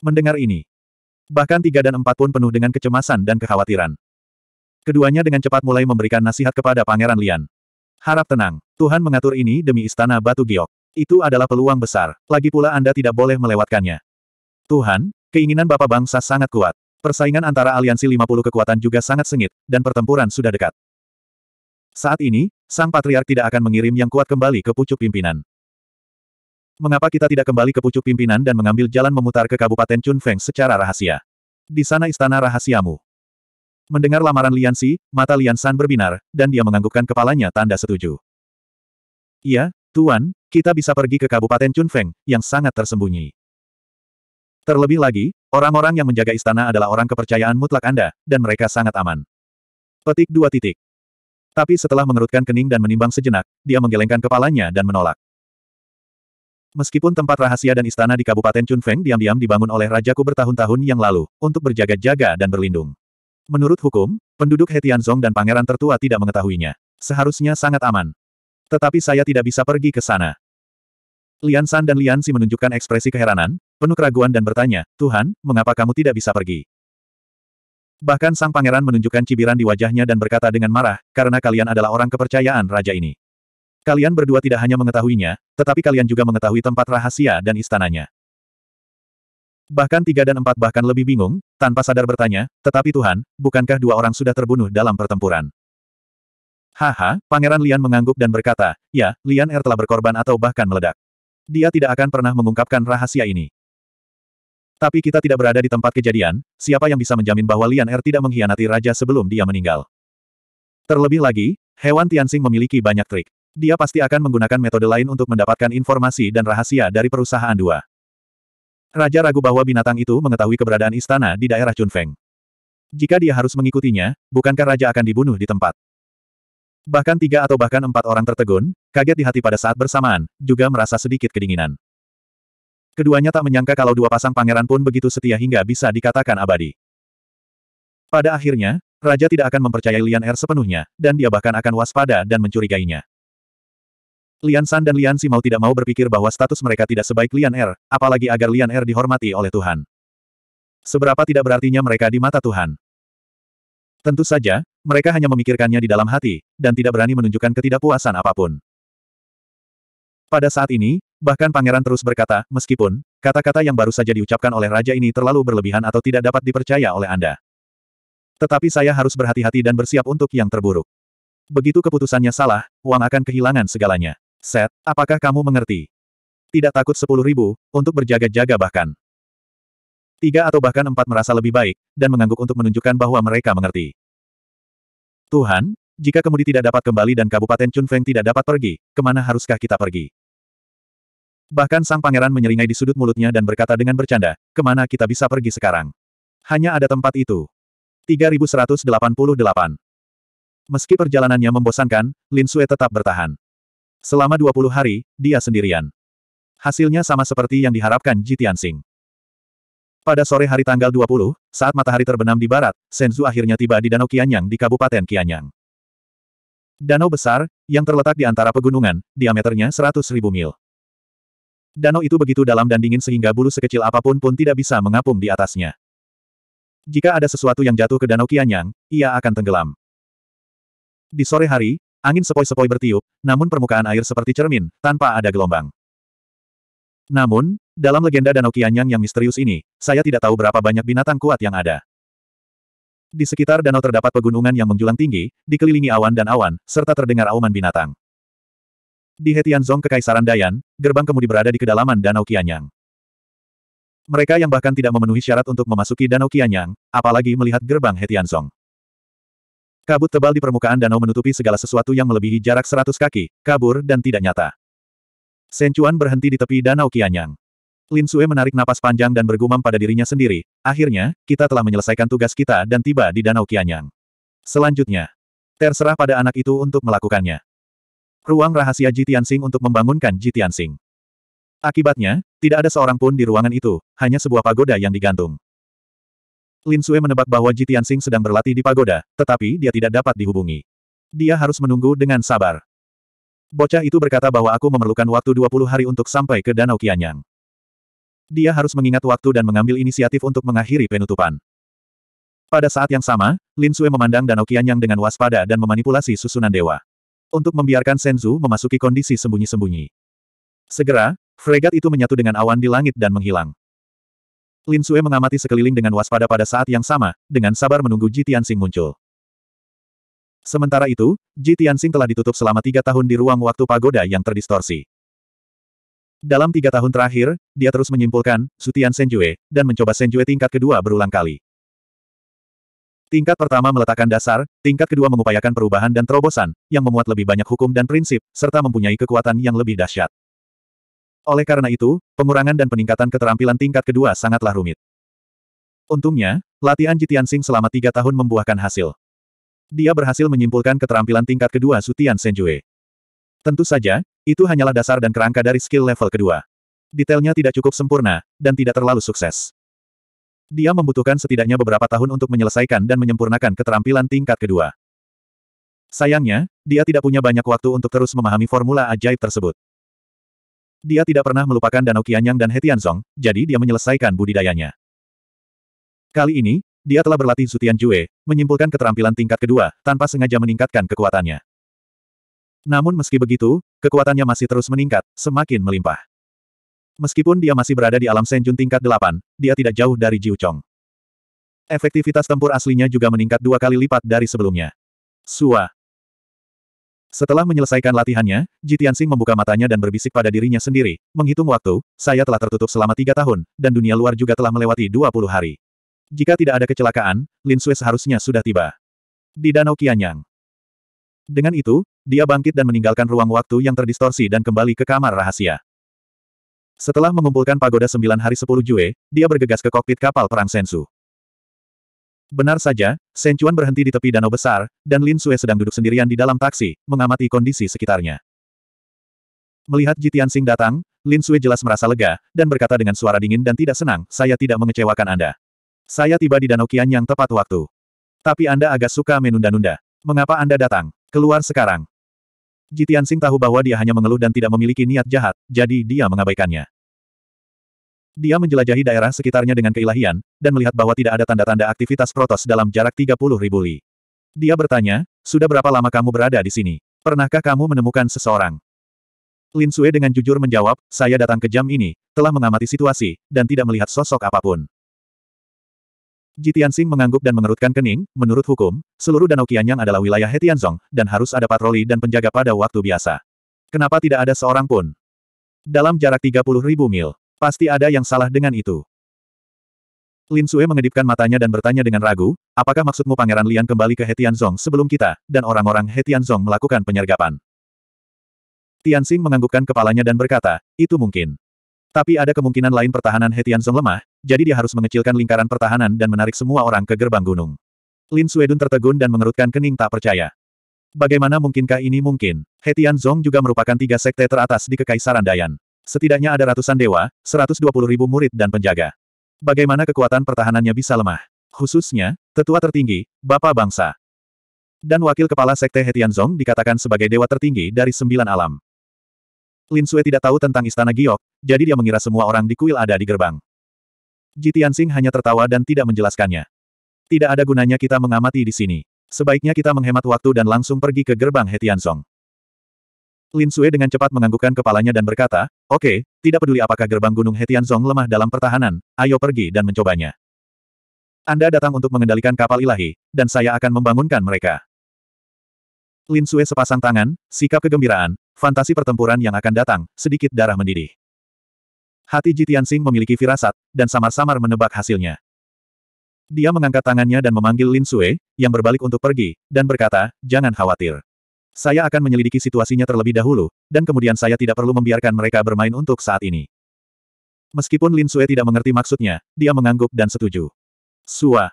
Mendengar ini, bahkan tiga dan empat pun penuh dengan kecemasan dan kekhawatiran. Keduanya dengan cepat mulai memberikan nasihat kepada Pangeran Lian. Harap tenang, Tuhan mengatur ini demi Istana Batu Giok. Itu adalah peluang besar, lagi pula Anda tidak boleh melewatkannya. Tuhan, keinginan Bapak Bangsa sangat kuat. Persaingan antara aliansi 50 kekuatan juga sangat sengit, dan pertempuran sudah dekat. Saat ini, Sang Patriark tidak akan mengirim yang kuat kembali ke pucuk pimpinan. Mengapa kita tidak kembali ke pucuk pimpinan dan mengambil jalan memutar ke Kabupaten Chunfeng secara rahasia? Di sana istana rahasiamu. Mendengar lamaran Liansi, mata Liansan berbinar, dan dia menganggukkan kepalanya tanda setuju. Iya, Tuan, kita bisa pergi ke Kabupaten Chunfeng, yang sangat tersembunyi. Terlebih lagi, orang-orang yang menjaga istana adalah orang kepercayaan mutlak Anda, dan mereka sangat aman. Petik dua titik. Tapi setelah mengerutkan kening dan menimbang sejenak, dia menggelengkan kepalanya dan menolak. Meskipun tempat rahasia dan istana di Kabupaten Chunfeng diam-diam dibangun oleh rajaku bertahun-tahun yang lalu, untuk berjaga-jaga dan berlindung. Menurut hukum, penduduk Hetianzong dan pangeran tertua tidak mengetahuinya. Seharusnya sangat aman. Tetapi saya tidak bisa pergi ke sana. Lian San dan Lian Si menunjukkan ekspresi keheranan, penuh keraguan dan bertanya, Tuhan, mengapa kamu tidak bisa pergi? Bahkan sang pangeran menunjukkan cibiran di wajahnya dan berkata dengan marah, karena kalian adalah orang kepercayaan raja ini. Kalian berdua tidak hanya mengetahuinya, tetapi kalian juga mengetahui tempat rahasia dan istananya. Bahkan tiga dan empat bahkan lebih bingung, tanpa sadar bertanya, tetapi Tuhan, bukankah dua orang sudah terbunuh dalam pertempuran? Haha, Pangeran Lian mengangguk dan berkata, ya, Lian Er telah berkorban atau bahkan meledak. Dia tidak akan pernah mengungkapkan rahasia ini. Tapi kita tidak berada di tempat kejadian, siapa yang bisa menjamin bahwa Lian Er tidak mengkhianati raja sebelum dia meninggal? Terlebih lagi, hewan Tianxing memiliki banyak trik. Dia pasti akan menggunakan metode lain untuk mendapatkan informasi dan rahasia dari perusahaan dua. Raja ragu bahwa binatang itu mengetahui keberadaan istana di daerah Chunfeng. Jika dia harus mengikutinya, bukankah raja akan dibunuh di tempat? Bahkan tiga atau bahkan empat orang tertegun, kaget di hati pada saat bersamaan, juga merasa sedikit kedinginan. Keduanya tak menyangka kalau dua pasang pangeran pun begitu setia hingga bisa dikatakan abadi. Pada akhirnya, Raja tidak akan mempercayai Lian Er sepenuhnya, dan dia bahkan akan waspada dan mencurigainya. Lian San dan Lian Si mau tidak mau berpikir bahwa status mereka tidak sebaik Lian Er, apalagi agar Lian Er dihormati oleh Tuhan. Seberapa tidak berartinya mereka di mata Tuhan. Tentu saja, mereka hanya memikirkannya di dalam hati, dan tidak berani menunjukkan ketidakpuasan apapun. Pada saat ini, Bahkan pangeran terus berkata, meskipun, kata-kata yang baru saja diucapkan oleh raja ini terlalu berlebihan atau tidak dapat dipercaya oleh Anda. Tetapi saya harus berhati-hati dan bersiap untuk yang terburuk. Begitu keputusannya salah, uang akan kehilangan segalanya. Set, apakah kamu mengerti? Tidak takut sepuluh ribu, untuk berjaga-jaga bahkan. Tiga atau bahkan empat merasa lebih baik, dan mengangguk untuk menunjukkan bahwa mereka mengerti. Tuhan, jika kemudi tidak dapat kembali dan Kabupaten Chunfeng tidak dapat pergi, kemana haruskah kita pergi? Bahkan sang pangeran menyeringai di sudut mulutnya dan berkata dengan bercanda, kemana kita bisa pergi sekarang? Hanya ada tempat itu. 3188 Meski perjalanannya membosankan, Lin Sue tetap bertahan. Selama 20 hari, dia sendirian. Hasilnya sama seperti yang diharapkan Ji Tianxing. Pada sore hari tanggal 20, saat matahari terbenam di barat, Senzu akhirnya tiba di Danau Qianyang di Kabupaten Qianyang. Danau besar, yang terletak di antara pegunungan, diameternya 100.000 mil. Danau itu begitu dalam dan dingin sehingga bulu sekecil apapun pun tidak bisa mengapung di atasnya. Jika ada sesuatu yang jatuh ke Danau Kianyang, ia akan tenggelam. Di sore hari, angin sepoi-sepoi bertiup, namun permukaan air seperti cermin, tanpa ada gelombang. Namun, dalam legenda Danau Kianyang yang misterius ini, saya tidak tahu berapa banyak binatang kuat yang ada. Di sekitar danau terdapat pegunungan yang menjulang tinggi, dikelilingi awan dan awan, serta terdengar auman binatang. Di Hetianzong Kekaisaran Dayan, gerbang kemudi berada di kedalaman Danau Kianyang. Mereka yang bahkan tidak memenuhi syarat untuk memasuki Danau Kianyang, apalagi melihat gerbang Hetianzong. Kabut tebal di permukaan danau menutupi segala sesuatu yang melebihi jarak seratus kaki, kabur dan tidak nyata. Senchuan berhenti di tepi Danau Kianyang. Lin Sue menarik napas panjang dan bergumam pada dirinya sendiri, akhirnya, kita telah menyelesaikan tugas kita dan tiba di Danau Kianyang. Selanjutnya, terserah pada anak itu untuk melakukannya. Ruang rahasia Jitiansing untuk membangunkan Jitiansing. Akibatnya, tidak ada seorang pun di ruangan itu, hanya sebuah pagoda yang digantung. Lin Sue menebak bahwa Jitiansing sedang berlatih di pagoda, tetapi dia tidak dapat dihubungi. Dia harus menunggu dengan sabar. Bocah itu berkata bahwa aku memerlukan waktu 20 hari untuk sampai ke Danau Kianyang. Dia harus mengingat waktu dan mengambil inisiatif untuk mengakhiri penutupan. Pada saat yang sama, Lin Sue memandang Danau Kianyang dengan waspada dan memanipulasi susunan dewa untuk membiarkan Senzu memasuki kondisi sembunyi-sembunyi. Segera, fregat itu menyatu dengan awan di langit dan menghilang. Lin Sue mengamati sekeliling dengan waspada pada saat yang sama, dengan sabar menunggu Ji Tianxing muncul. Sementara itu, Ji Tianxing telah ditutup selama tiga tahun di ruang waktu pagoda yang terdistorsi. Dalam tiga tahun terakhir, dia terus menyimpulkan, Sutian Senjue, dan mencoba Senjue tingkat kedua berulang kali. Tingkat pertama meletakkan dasar, tingkat kedua mengupayakan perubahan dan terobosan, yang memuat lebih banyak hukum dan prinsip, serta mempunyai kekuatan yang lebih dahsyat. Oleh karena itu, pengurangan dan peningkatan keterampilan tingkat kedua sangatlah rumit. Untungnya, latihan Jitiansing selama tiga tahun membuahkan hasil. Dia berhasil menyimpulkan keterampilan tingkat kedua Sutian Senjue. Tentu saja, itu hanyalah dasar dan kerangka dari skill level kedua. Detailnya tidak cukup sempurna, dan tidak terlalu sukses. Dia membutuhkan setidaknya beberapa tahun untuk menyelesaikan dan menyempurnakan keterampilan tingkat kedua. Sayangnya, dia tidak punya banyak waktu untuk terus memahami formula ajaib tersebut. Dia tidak pernah melupakan Danau Kianyang dan Hetianzong, jadi dia menyelesaikan budidayanya. Kali ini, dia telah berlatih Zutian Jue, menyimpulkan keterampilan tingkat kedua, tanpa sengaja meningkatkan kekuatannya. Namun meski begitu, kekuatannya masih terus meningkat, semakin melimpah. Meskipun dia masih berada di alam Senjun tingkat 8, dia tidak jauh dari Jiu Chong. Efektivitas tempur aslinya juga meningkat dua kali lipat dari sebelumnya. Sua. Setelah menyelesaikan latihannya, Ji Tianxing membuka matanya dan berbisik pada dirinya sendiri, menghitung waktu, saya telah tertutup selama tiga tahun, dan dunia luar juga telah melewati 20 hari. Jika tidak ada kecelakaan, Lin Sui seharusnya sudah tiba. Di Danau Qianyang. Dengan itu, dia bangkit dan meninggalkan ruang waktu yang terdistorsi dan kembali ke kamar rahasia. Setelah mengumpulkan pagoda sembilan hari sepuluh Jue, dia bergegas ke kokpit kapal perang Sensu. Benar saja, Senchuan berhenti di tepi danau besar, dan Lin Sue sedang duduk sendirian di dalam taksi, mengamati kondisi sekitarnya. Melihat Jitian Sing datang, Lin Sui jelas merasa lega, dan berkata dengan suara dingin dan tidak senang, saya tidak mengecewakan Anda. Saya tiba di Danau Qian yang tepat waktu. Tapi Anda agak suka menunda-nunda. Mengapa Anda datang? Keluar sekarang. Jitian Sing tahu bahwa dia hanya mengeluh dan tidak memiliki niat jahat, jadi dia mengabaikannya. Dia menjelajahi daerah sekitarnya dengan keilahian, dan melihat bahwa tidak ada tanda-tanda aktivitas protos dalam jarak 30 ribu li. Dia bertanya, sudah berapa lama kamu berada di sini? Pernahkah kamu menemukan seseorang? Lin Sue dengan jujur menjawab, saya datang ke jam ini, telah mengamati situasi, dan tidak melihat sosok apapun. Xing mengangguk dan mengerutkan kening, menurut hukum, seluruh Danau Qianyang adalah wilayah Hetianzong, dan harus ada patroli dan penjaga pada waktu biasa. Kenapa tidak ada seorang pun? Dalam jarak 30 ribu mil, pasti ada yang salah dengan itu. Lin Sue mengedipkan matanya dan bertanya dengan ragu, apakah maksudmu Pangeran Lian kembali ke Hetianzong sebelum kita, dan orang-orang Hetianzong melakukan penyergapan? Tianxing menganggukkan kepalanya dan berkata, itu mungkin. Tapi ada kemungkinan lain pertahanan Hetianzong lemah, jadi dia harus mengecilkan lingkaran pertahanan dan menarik semua orang ke gerbang gunung. Lin Suedun tertegun dan mengerutkan kening tak percaya. Bagaimana mungkinkah ini mungkin? Hetian Zong juga merupakan tiga sekte teratas di Kekaisaran Dayan. Setidaknya ada ratusan dewa, 120 ribu murid dan penjaga. Bagaimana kekuatan pertahanannya bisa lemah? Khususnya, tetua tertinggi, Bapak Bangsa. Dan wakil kepala sekte Hetian Zong dikatakan sebagai dewa tertinggi dari sembilan alam. Lin Sui tidak tahu tentang istana Giok, jadi dia mengira semua orang di kuil ada di gerbang. Jitian Sing hanya tertawa dan tidak menjelaskannya. Tidak ada gunanya kita mengamati di sini. Sebaiknya kita menghemat waktu dan langsung pergi ke gerbang Hetian Song. Lin Sue dengan cepat menganggukkan kepalanya dan berkata, Oke, okay, tidak peduli apakah gerbang gunung Hetian Song lemah dalam pertahanan, ayo pergi dan mencobanya. Anda datang untuk mengendalikan kapal ilahi, dan saya akan membangunkan mereka. Lin Sue sepasang tangan, sikap kegembiraan, fantasi pertempuran yang akan datang, sedikit darah mendidih. Hati Jitian Sing memiliki firasat, dan samar-samar menebak hasilnya. Dia mengangkat tangannya dan memanggil Lin Sue, yang berbalik untuk pergi, dan berkata, jangan khawatir. Saya akan menyelidiki situasinya terlebih dahulu, dan kemudian saya tidak perlu membiarkan mereka bermain untuk saat ini. Meskipun Lin Sue tidak mengerti maksudnya, dia mengangguk dan setuju. Sua.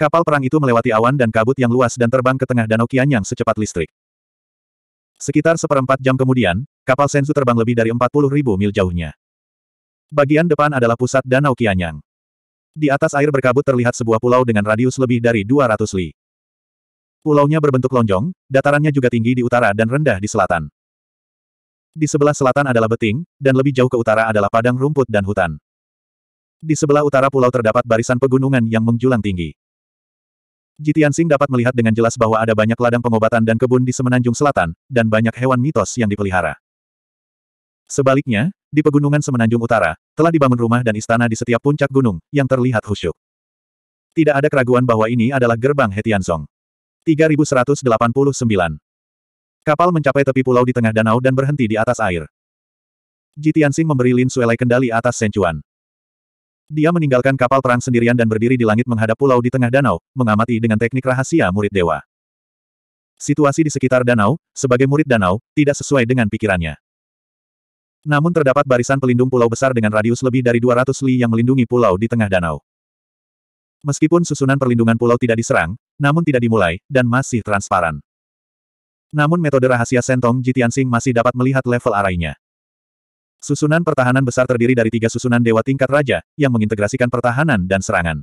Kapal perang itu melewati awan dan kabut yang luas dan terbang ke tengah danau Qianyang secepat listrik. Sekitar seperempat jam kemudian, kapal Senzu terbang lebih dari puluh ribu mil jauhnya. Bagian depan adalah pusat Danau Kianyang. Di atas air berkabut terlihat sebuah pulau dengan radius lebih dari 200 li. Pulaunya berbentuk lonjong, datarannya juga tinggi di utara dan rendah di selatan. Di sebelah selatan adalah beting, dan lebih jauh ke utara adalah padang rumput dan hutan. Di sebelah utara pulau terdapat barisan pegunungan yang menjulang tinggi. Jitian Sing dapat melihat dengan jelas bahwa ada banyak ladang pengobatan dan kebun di semenanjung selatan, dan banyak hewan mitos yang dipelihara. Sebaliknya, di pegunungan semenanjung utara, telah dibangun rumah dan istana di setiap puncak gunung, yang terlihat khusyuk. Tidak ada keraguan bahwa ini adalah gerbang Hetianzong. 3189. Kapal mencapai tepi pulau di tengah danau dan berhenti di atas air. Ji memberi Lin Suelai kendali atas Senchuan. Dia meninggalkan kapal perang sendirian dan berdiri di langit menghadap pulau di tengah danau, mengamati dengan teknik rahasia murid dewa. Situasi di sekitar danau, sebagai murid danau, tidak sesuai dengan pikirannya. Namun terdapat barisan pelindung pulau besar dengan radius lebih dari 200 li yang melindungi pulau di tengah danau. Meskipun susunan perlindungan pulau tidak diserang, namun tidak dimulai, dan masih transparan. Namun metode rahasia Sentong Jitiansing masih dapat melihat level arainya. Susunan pertahanan besar terdiri dari tiga susunan dewa tingkat raja, yang mengintegrasikan pertahanan dan serangan.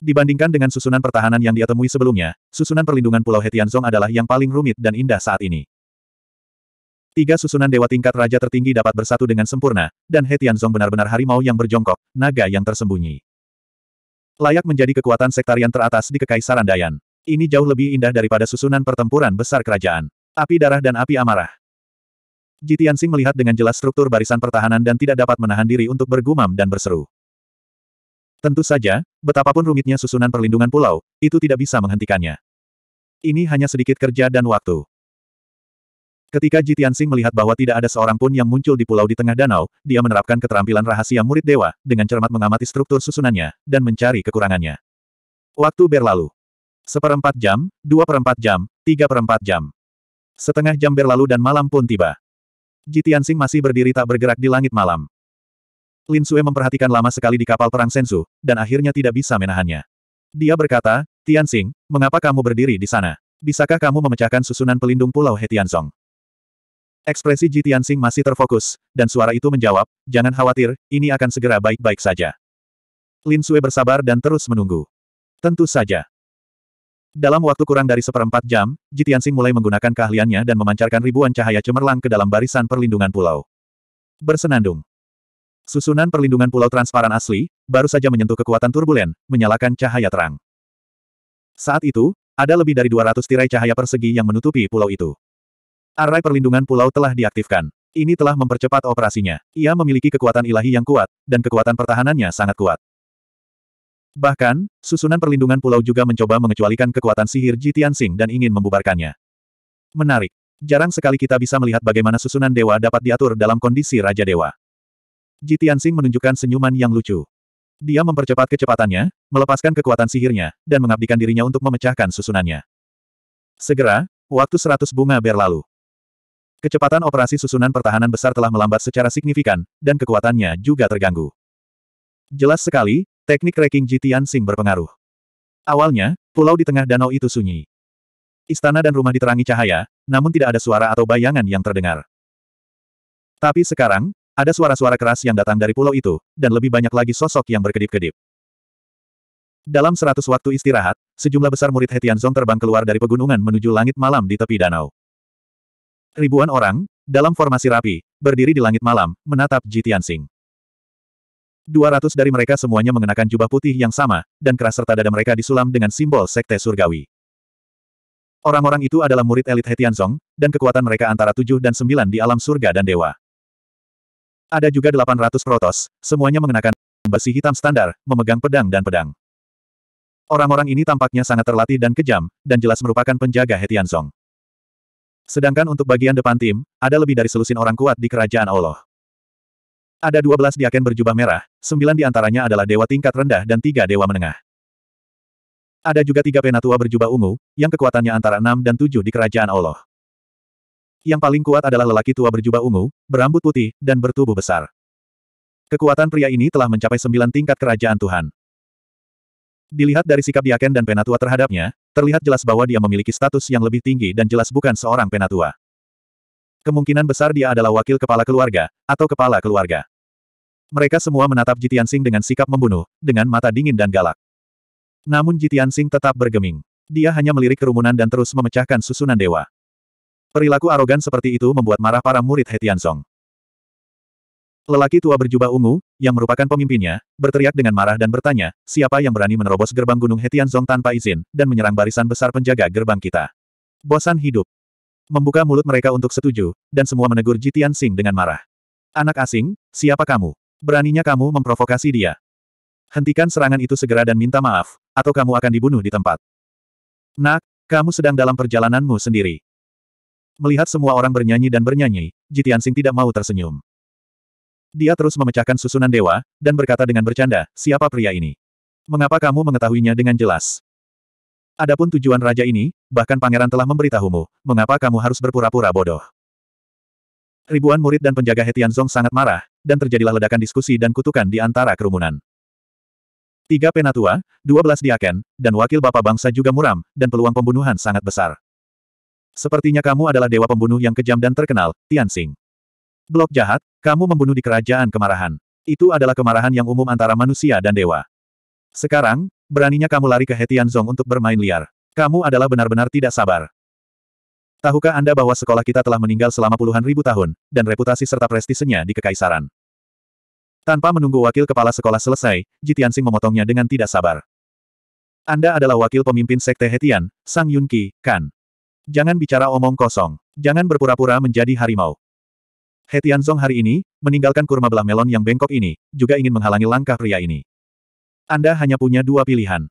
Dibandingkan dengan susunan pertahanan yang dia temui sebelumnya, susunan perlindungan Pulau Hetianzong adalah yang paling rumit dan indah saat ini. Tiga susunan dewa tingkat raja tertinggi dapat bersatu dengan sempurna, dan He Tianzong benar-benar harimau yang berjongkok, naga yang tersembunyi. Layak menjadi kekuatan sektarian teratas di Kekaisaran Dayan. Ini jauh lebih indah daripada susunan pertempuran besar kerajaan. Api darah dan api amarah. Jitiansing melihat dengan jelas struktur barisan pertahanan dan tidak dapat menahan diri untuk bergumam dan berseru. Tentu saja, betapapun rumitnya susunan perlindungan pulau, itu tidak bisa menghentikannya. Ini hanya sedikit kerja dan waktu. Ketika Ji Tianxing melihat bahwa tidak ada seorang pun yang muncul di pulau di tengah danau, dia menerapkan keterampilan rahasia murid dewa, dengan cermat mengamati struktur susunannya, dan mencari kekurangannya. Waktu berlalu. Seperempat jam, dua perempat jam, tiga perempat jam. Setengah jam berlalu dan malam pun tiba. Ji Tianxing masih berdiri tak bergerak di langit malam. Lin Sue memperhatikan lama sekali di kapal perang Sensu, dan akhirnya tidak bisa menahannya. Dia berkata, Tianxing, mengapa kamu berdiri di sana? Bisakah kamu memecahkan susunan pelindung pulau Song? Ekspresi Ji Tianxing masih terfokus, dan suara itu menjawab, jangan khawatir, ini akan segera baik-baik saja. Lin Sui bersabar dan terus menunggu. Tentu saja. Dalam waktu kurang dari seperempat jam, Ji Tianxing mulai menggunakan keahliannya dan memancarkan ribuan cahaya cemerlang ke dalam barisan perlindungan pulau. Bersenandung. Susunan perlindungan pulau transparan asli, baru saja menyentuh kekuatan turbulen, menyalakan cahaya terang. Saat itu, ada lebih dari 200 tirai cahaya persegi yang menutupi pulau itu. Array perlindungan pulau telah diaktifkan. Ini telah mempercepat operasinya. Ia memiliki kekuatan ilahi yang kuat, dan kekuatan pertahanannya sangat kuat. Bahkan, susunan perlindungan pulau juga mencoba mengecualikan kekuatan sihir Ji Tianxing dan ingin membubarkannya. Menarik. Jarang sekali kita bisa melihat bagaimana susunan dewa dapat diatur dalam kondisi Raja Dewa. Ji Tianxing menunjukkan senyuman yang lucu. Dia mempercepat kecepatannya, melepaskan kekuatan sihirnya, dan mengabdikan dirinya untuk memecahkan susunannya. Segera, waktu seratus bunga berlalu. Kecepatan operasi susunan pertahanan besar telah melambat secara signifikan, dan kekuatannya juga terganggu. Jelas sekali, teknik reking Jitian Sing berpengaruh. Awalnya, pulau di tengah danau itu sunyi. Istana dan rumah diterangi cahaya, namun tidak ada suara atau bayangan yang terdengar. Tapi sekarang, ada suara-suara keras yang datang dari pulau itu, dan lebih banyak lagi sosok yang berkedip-kedip. Dalam seratus waktu istirahat, sejumlah besar murid Hetian Zong terbang keluar dari pegunungan menuju langit malam di tepi danau. Ribuan orang, dalam formasi rapi, berdiri di langit malam, menatap Ji Tianxing. Dua ratus dari mereka semuanya mengenakan jubah putih yang sama, dan keras serta dada mereka disulam dengan simbol sekte surgawi. Orang-orang itu adalah murid elit Hetianzong, dan kekuatan mereka antara tujuh dan sembilan di alam surga dan dewa. Ada juga delapan ratus protos, semuanya mengenakan besi hitam standar, memegang pedang dan pedang. Orang-orang ini tampaknya sangat terlatih dan kejam, dan jelas merupakan penjaga Hetianzong. Sedangkan untuk bagian depan tim, ada lebih dari selusin orang kuat di kerajaan Allah. Ada dua belas diaken berjubah merah, 9 diantaranya adalah dewa tingkat rendah dan tiga dewa menengah. Ada juga tiga penatua berjubah ungu, yang kekuatannya antara enam dan tujuh di kerajaan Allah. Yang paling kuat adalah lelaki tua berjubah ungu, berambut putih, dan bertubuh besar. Kekuatan pria ini telah mencapai sembilan tingkat kerajaan Tuhan. Dilihat dari sikap Diaken dan Penatua terhadapnya, terlihat jelas bahwa dia memiliki status yang lebih tinggi dan jelas bukan seorang Penatua. Kemungkinan besar dia adalah wakil kepala keluarga, atau kepala keluarga. Mereka semua menatap Jitian Sing dengan sikap membunuh, dengan mata dingin dan galak. Namun Jitian Sing tetap bergeming. Dia hanya melirik kerumunan dan terus memecahkan susunan dewa. Perilaku arogan seperti itu membuat marah para murid Hetian Song. Lelaki tua berjubah ungu, yang merupakan pemimpinnya, berteriak dengan marah dan bertanya, siapa yang berani menerobos gerbang Gunung Hetianzong tanpa izin, dan menyerang barisan besar penjaga gerbang kita. Bosan hidup. Membuka mulut mereka untuk setuju, dan semua menegur Jitian Sing dengan marah. Anak asing, siapa kamu? Beraninya kamu memprovokasi dia. Hentikan serangan itu segera dan minta maaf, atau kamu akan dibunuh di tempat. Nak, kamu sedang dalam perjalananmu sendiri. Melihat semua orang bernyanyi dan bernyanyi, Jitian Sing tidak mau tersenyum. Dia terus memecahkan susunan dewa, dan berkata dengan bercanda, siapa pria ini? Mengapa kamu mengetahuinya dengan jelas? Adapun tujuan raja ini, bahkan pangeran telah memberitahumu, mengapa kamu harus berpura-pura bodoh? Ribuan murid dan penjaga Hetian Zong sangat marah, dan terjadilah ledakan diskusi dan kutukan di antara kerumunan. Tiga penatua, dua belas diaken, dan wakil bapak bangsa juga muram, dan peluang pembunuhan sangat besar. Sepertinya kamu adalah dewa pembunuh yang kejam dan terkenal, Tianxing. Blok jahat, kamu membunuh di kerajaan kemarahan. Itu adalah kemarahan yang umum antara manusia dan dewa. Sekarang, beraninya kamu lari ke Hetian Zong untuk bermain liar. Kamu adalah benar-benar tidak sabar. Tahukah Anda bahwa sekolah kita telah meninggal selama puluhan ribu tahun, dan reputasi serta prestisenya di kekaisaran? Tanpa menunggu wakil kepala sekolah selesai, Jitiansing memotongnya dengan tidak sabar. Anda adalah wakil pemimpin Sekte Hetian, Sang Yunqi, kan? Jangan bicara omong kosong. Jangan berpura-pura menjadi harimau. He Tianzong hari ini, meninggalkan kurma belah melon yang bengkok ini, juga ingin menghalangi langkah pria ini. Anda hanya punya dua pilihan.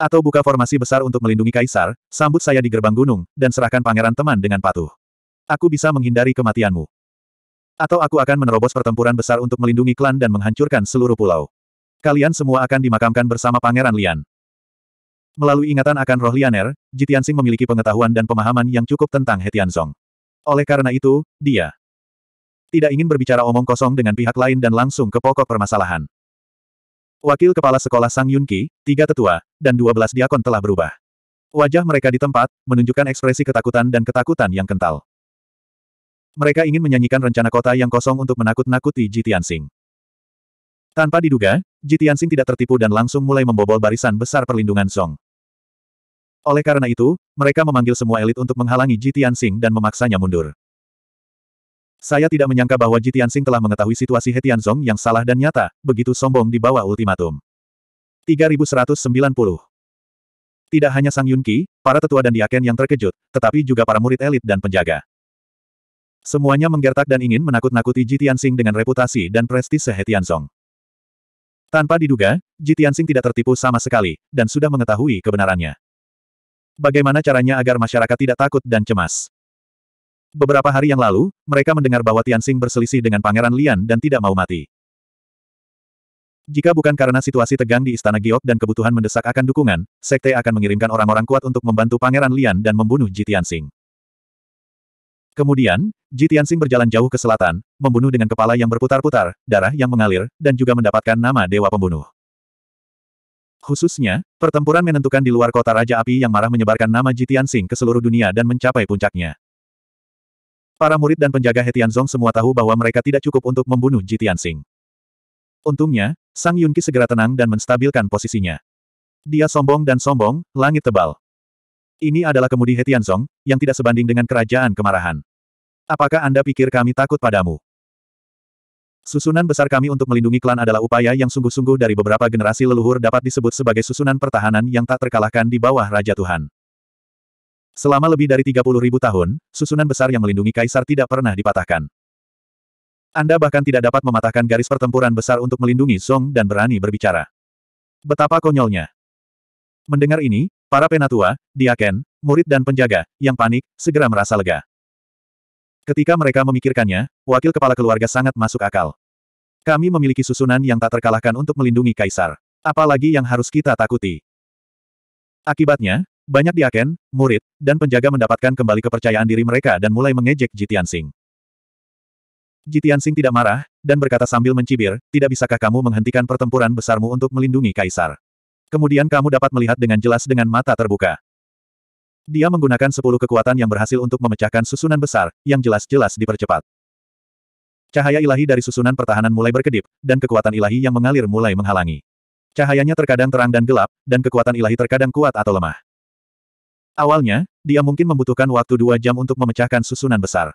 Atau buka formasi besar untuk melindungi Kaisar, sambut saya di gerbang gunung, dan serahkan pangeran teman dengan patuh. Aku bisa menghindari kematianmu. Atau aku akan menerobos pertempuran besar untuk melindungi klan dan menghancurkan seluruh pulau. Kalian semua akan dimakamkan bersama Pangeran Lian. Melalui ingatan akan roh Lianer, Jitiansing memiliki pengetahuan dan pemahaman yang cukup tentang Hetianzong. Oleh karena itu, dia tidak ingin berbicara omong kosong dengan pihak lain dan langsung ke pokok permasalahan. Wakil Kepala Sekolah Sang Yunki, tiga tetua, dan dua belas diakon telah berubah. Wajah mereka di tempat, menunjukkan ekspresi ketakutan dan ketakutan yang kental. Mereka ingin menyanyikan rencana kota yang kosong untuk menakut-nakuti Jitiansing. Tanpa diduga, Jitiansing tidak tertipu dan langsung mulai membobol barisan besar perlindungan Song. Oleh karena itu, mereka memanggil semua elit untuk menghalangi Jitiansing dan memaksanya mundur. Saya tidak menyangka bahwa Ji Tianxing telah mengetahui situasi He Tianzong yang salah dan nyata, begitu sombong di bawah ultimatum. 3190 Tidak hanya Sang Yunqi, para tetua dan diaken yang terkejut, tetapi juga para murid elit dan penjaga. Semuanya menggertak dan ingin menakut-nakuti Ji Tianxing dengan reputasi dan prestise He Tianzong. Tanpa diduga, Ji Tianxing tidak tertipu sama sekali, dan sudah mengetahui kebenarannya. Bagaimana caranya agar masyarakat tidak takut dan cemas? Beberapa hari yang lalu, mereka mendengar bahwa Tianxing berselisih dengan Pangeran Lian dan tidak mau mati. Jika bukan karena situasi tegang di Istana Giok dan kebutuhan mendesak akan dukungan, Sekte akan mengirimkan orang-orang kuat untuk membantu Pangeran Lian dan membunuh Ji Tianxing. Kemudian, Ji Tianxing berjalan jauh ke selatan, membunuh dengan kepala yang berputar-putar, darah yang mengalir, dan juga mendapatkan nama Dewa Pembunuh. Khususnya, pertempuran menentukan di luar kota Raja Api yang marah menyebarkan nama Ji Tianxing ke seluruh dunia dan mencapai puncaknya. Para murid dan penjaga Hetianzong semua tahu bahwa mereka tidak cukup untuk membunuh Jitian Sing. Untungnya, Sang Yunqi segera tenang dan menstabilkan posisinya. Dia sombong dan sombong, langit tebal. Ini adalah kemudi Hetianzong, yang tidak sebanding dengan kerajaan kemarahan. Apakah Anda pikir kami takut padamu? Susunan besar kami untuk melindungi klan adalah upaya yang sungguh-sungguh dari beberapa generasi leluhur dapat disebut sebagai susunan pertahanan yang tak terkalahkan di bawah Raja Tuhan. Selama lebih dari 30 ribu tahun, susunan besar yang melindungi kaisar tidak pernah dipatahkan. Anda bahkan tidak dapat mematahkan garis pertempuran besar untuk melindungi Song dan berani berbicara. Betapa konyolnya. Mendengar ini, para penatua, diaken, murid dan penjaga, yang panik, segera merasa lega. Ketika mereka memikirkannya, wakil kepala keluarga sangat masuk akal. Kami memiliki susunan yang tak terkalahkan untuk melindungi kaisar. Apalagi yang harus kita takuti. Akibatnya, banyak diaken, murid, dan penjaga mendapatkan kembali kepercayaan diri mereka dan mulai mengejek Jitian Sing. Jitian Sing tidak marah, dan berkata sambil mencibir, tidak bisakah kamu menghentikan pertempuran besarmu untuk melindungi Kaisar. Kemudian kamu dapat melihat dengan jelas dengan mata terbuka. Dia menggunakan sepuluh kekuatan yang berhasil untuk memecahkan susunan besar, yang jelas-jelas dipercepat. Cahaya ilahi dari susunan pertahanan mulai berkedip, dan kekuatan ilahi yang mengalir mulai menghalangi. Cahayanya terkadang terang dan gelap, dan kekuatan ilahi terkadang kuat atau lemah. Awalnya, dia mungkin membutuhkan waktu dua jam untuk memecahkan susunan besar.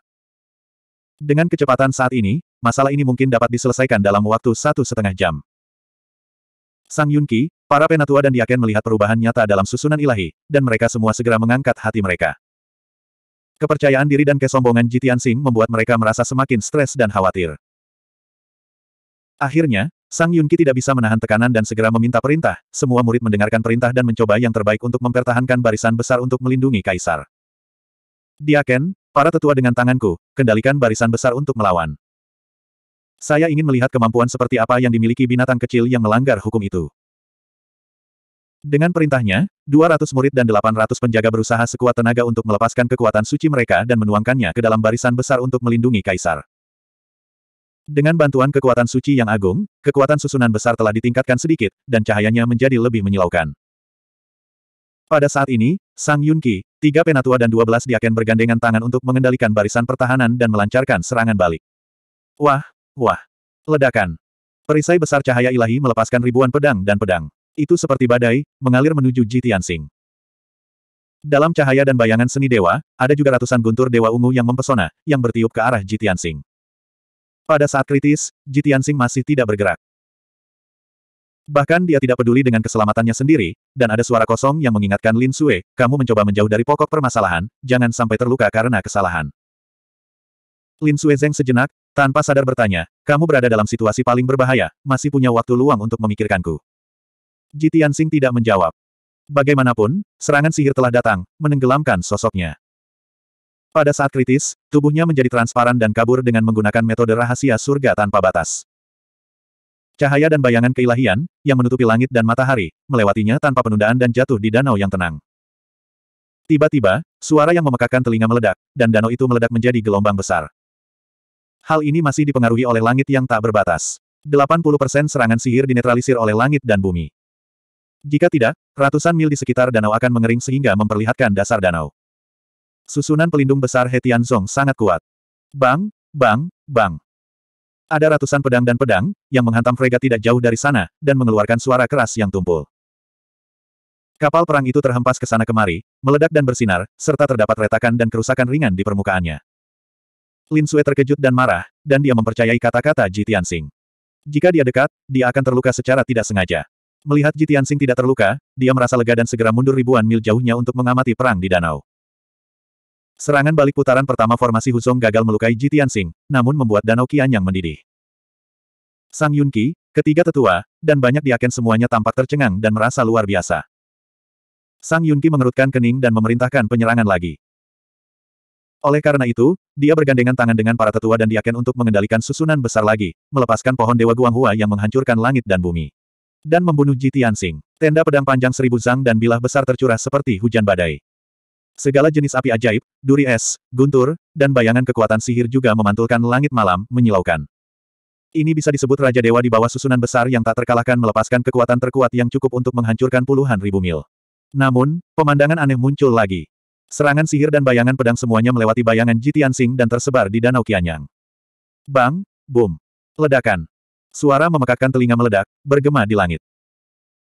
Dengan kecepatan saat ini, masalah ini mungkin dapat diselesaikan dalam waktu satu setengah jam. Sang Yunqi, para penatua dan Diaken melihat perubahan nyata dalam susunan ilahi, dan mereka semua segera mengangkat hati mereka. Kepercayaan diri dan kesombongan Jitian Sing membuat mereka merasa semakin stres dan khawatir. Akhirnya, Sang Yunki tidak bisa menahan tekanan dan segera meminta perintah, semua murid mendengarkan perintah dan mencoba yang terbaik untuk mempertahankan barisan besar untuk melindungi Kaisar. Dia ken, para tetua dengan tanganku, kendalikan barisan besar untuk melawan. Saya ingin melihat kemampuan seperti apa yang dimiliki binatang kecil yang melanggar hukum itu. Dengan perintahnya, 200 murid dan 800 penjaga berusaha sekuat tenaga untuk melepaskan kekuatan suci mereka dan menuangkannya ke dalam barisan besar untuk melindungi Kaisar. Dengan bantuan kekuatan suci yang agung, kekuatan susunan besar telah ditingkatkan sedikit, dan cahayanya menjadi lebih menyilaukan. Pada saat ini, Sang Yunqi, tiga penatua dan dua belas diaken bergandengan tangan untuk mengendalikan barisan pertahanan dan melancarkan serangan balik. Wah, wah. Ledakan. Perisai besar cahaya ilahi melepaskan ribuan pedang dan pedang. Itu seperti badai, mengalir menuju Ji Tianxing. Dalam cahaya dan bayangan seni dewa, ada juga ratusan guntur dewa ungu yang mempesona, yang bertiup ke arah Ji Tianxing. Pada saat kritis, Jitian Sing masih tidak bergerak. Bahkan dia tidak peduli dengan keselamatannya sendiri, dan ada suara kosong yang mengingatkan Lin Sue, kamu mencoba menjauh dari pokok permasalahan, jangan sampai terluka karena kesalahan. Lin Sue Zeng sejenak, tanpa sadar bertanya, kamu berada dalam situasi paling berbahaya, masih punya waktu luang untuk memikirkanku. Jitian Sing tidak menjawab. Bagaimanapun, serangan sihir telah datang, menenggelamkan sosoknya. Pada saat kritis, tubuhnya menjadi transparan dan kabur dengan menggunakan metode rahasia surga tanpa batas. Cahaya dan bayangan keilahian, yang menutupi langit dan matahari, melewatinya tanpa penundaan dan jatuh di danau yang tenang. Tiba-tiba, suara yang memekakan telinga meledak, dan danau itu meledak menjadi gelombang besar. Hal ini masih dipengaruhi oleh langit yang tak berbatas. 80% serangan sihir dinetralisir oleh langit dan bumi. Jika tidak, ratusan mil di sekitar danau akan mengering sehingga memperlihatkan dasar danau. Susunan pelindung besar He Tianzong sangat kuat. Bang, bang, bang. Ada ratusan pedang dan pedang, yang menghantam Frega tidak jauh dari sana, dan mengeluarkan suara keras yang tumpul. Kapal perang itu terhempas ke sana kemari, meledak dan bersinar, serta terdapat retakan dan kerusakan ringan di permukaannya. Lin Sui terkejut dan marah, dan dia mempercayai kata-kata Ji Tianxing. Jika dia dekat, dia akan terluka secara tidak sengaja. Melihat Ji Tianxing tidak terluka, dia merasa lega dan segera mundur ribuan mil jauhnya untuk mengamati perang di danau. Serangan balik putaran pertama formasi Huzong gagal melukai Ji Tianxing, namun membuat Danau yang mendidih. Sang Yunqi, ketiga tetua, dan banyak diaken semuanya tampak tercengang dan merasa luar biasa. Sang Yunqi mengerutkan kening dan memerintahkan penyerangan lagi. Oleh karena itu, dia bergandengan tangan dengan para tetua dan diaken untuk mengendalikan susunan besar lagi, melepaskan pohon Dewa Guanghua yang menghancurkan langit dan bumi. Dan membunuh Ji Tianxing. Tenda pedang panjang seribu zang dan bilah besar tercurah seperti hujan badai. Segala jenis api ajaib, duri es, guntur, dan bayangan kekuatan sihir juga memantulkan langit malam, menyilaukan. Ini bisa disebut Raja Dewa di bawah susunan besar yang tak terkalahkan melepaskan kekuatan terkuat yang cukup untuk menghancurkan puluhan ribu mil. Namun, pemandangan aneh muncul lagi. Serangan sihir dan bayangan pedang semuanya melewati bayangan Jitian Sing dan tersebar di Danau Kianyang. Bang, boom, ledakan. Suara memekakkan telinga meledak, bergema di langit.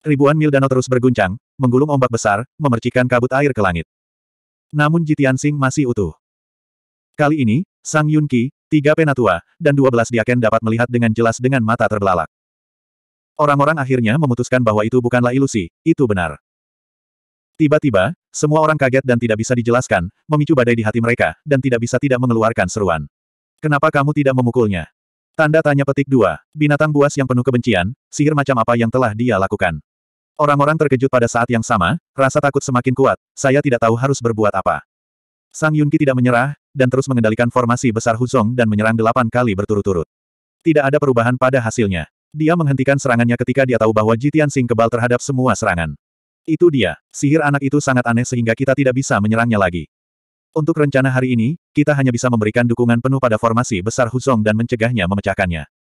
Ribuan mil danau terus berguncang, menggulung ombak besar, memercikan kabut air ke langit namun Jitian Sing masih utuh. Kali ini, Sang Yun Qi, tiga penatua, dan dua belas diaken dapat melihat dengan jelas dengan mata terbelalak. Orang-orang akhirnya memutuskan bahwa itu bukanlah ilusi, itu benar. Tiba-tiba, semua orang kaget dan tidak bisa dijelaskan, memicu badai di hati mereka, dan tidak bisa tidak mengeluarkan seruan. Kenapa kamu tidak memukulnya? Tanda tanya petik dua, binatang buas yang penuh kebencian, sihir macam apa yang telah dia lakukan. Orang-orang terkejut pada saat yang sama, rasa takut semakin kuat, saya tidak tahu harus berbuat apa. Sang Yunqi tidak menyerah, dan terus mengendalikan formasi besar Huzong dan menyerang delapan kali berturut-turut. Tidak ada perubahan pada hasilnya. Dia menghentikan serangannya ketika dia tahu bahwa Jitian Sing kebal terhadap semua serangan. Itu dia, sihir anak itu sangat aneh sehingga kita tidak bisa menyerangnya lagi. Untuk rencana hari ini, kita hanya bisa memberikan dukungan penuh pada formasi besar Huzong dan mencegahnya memecahkannya.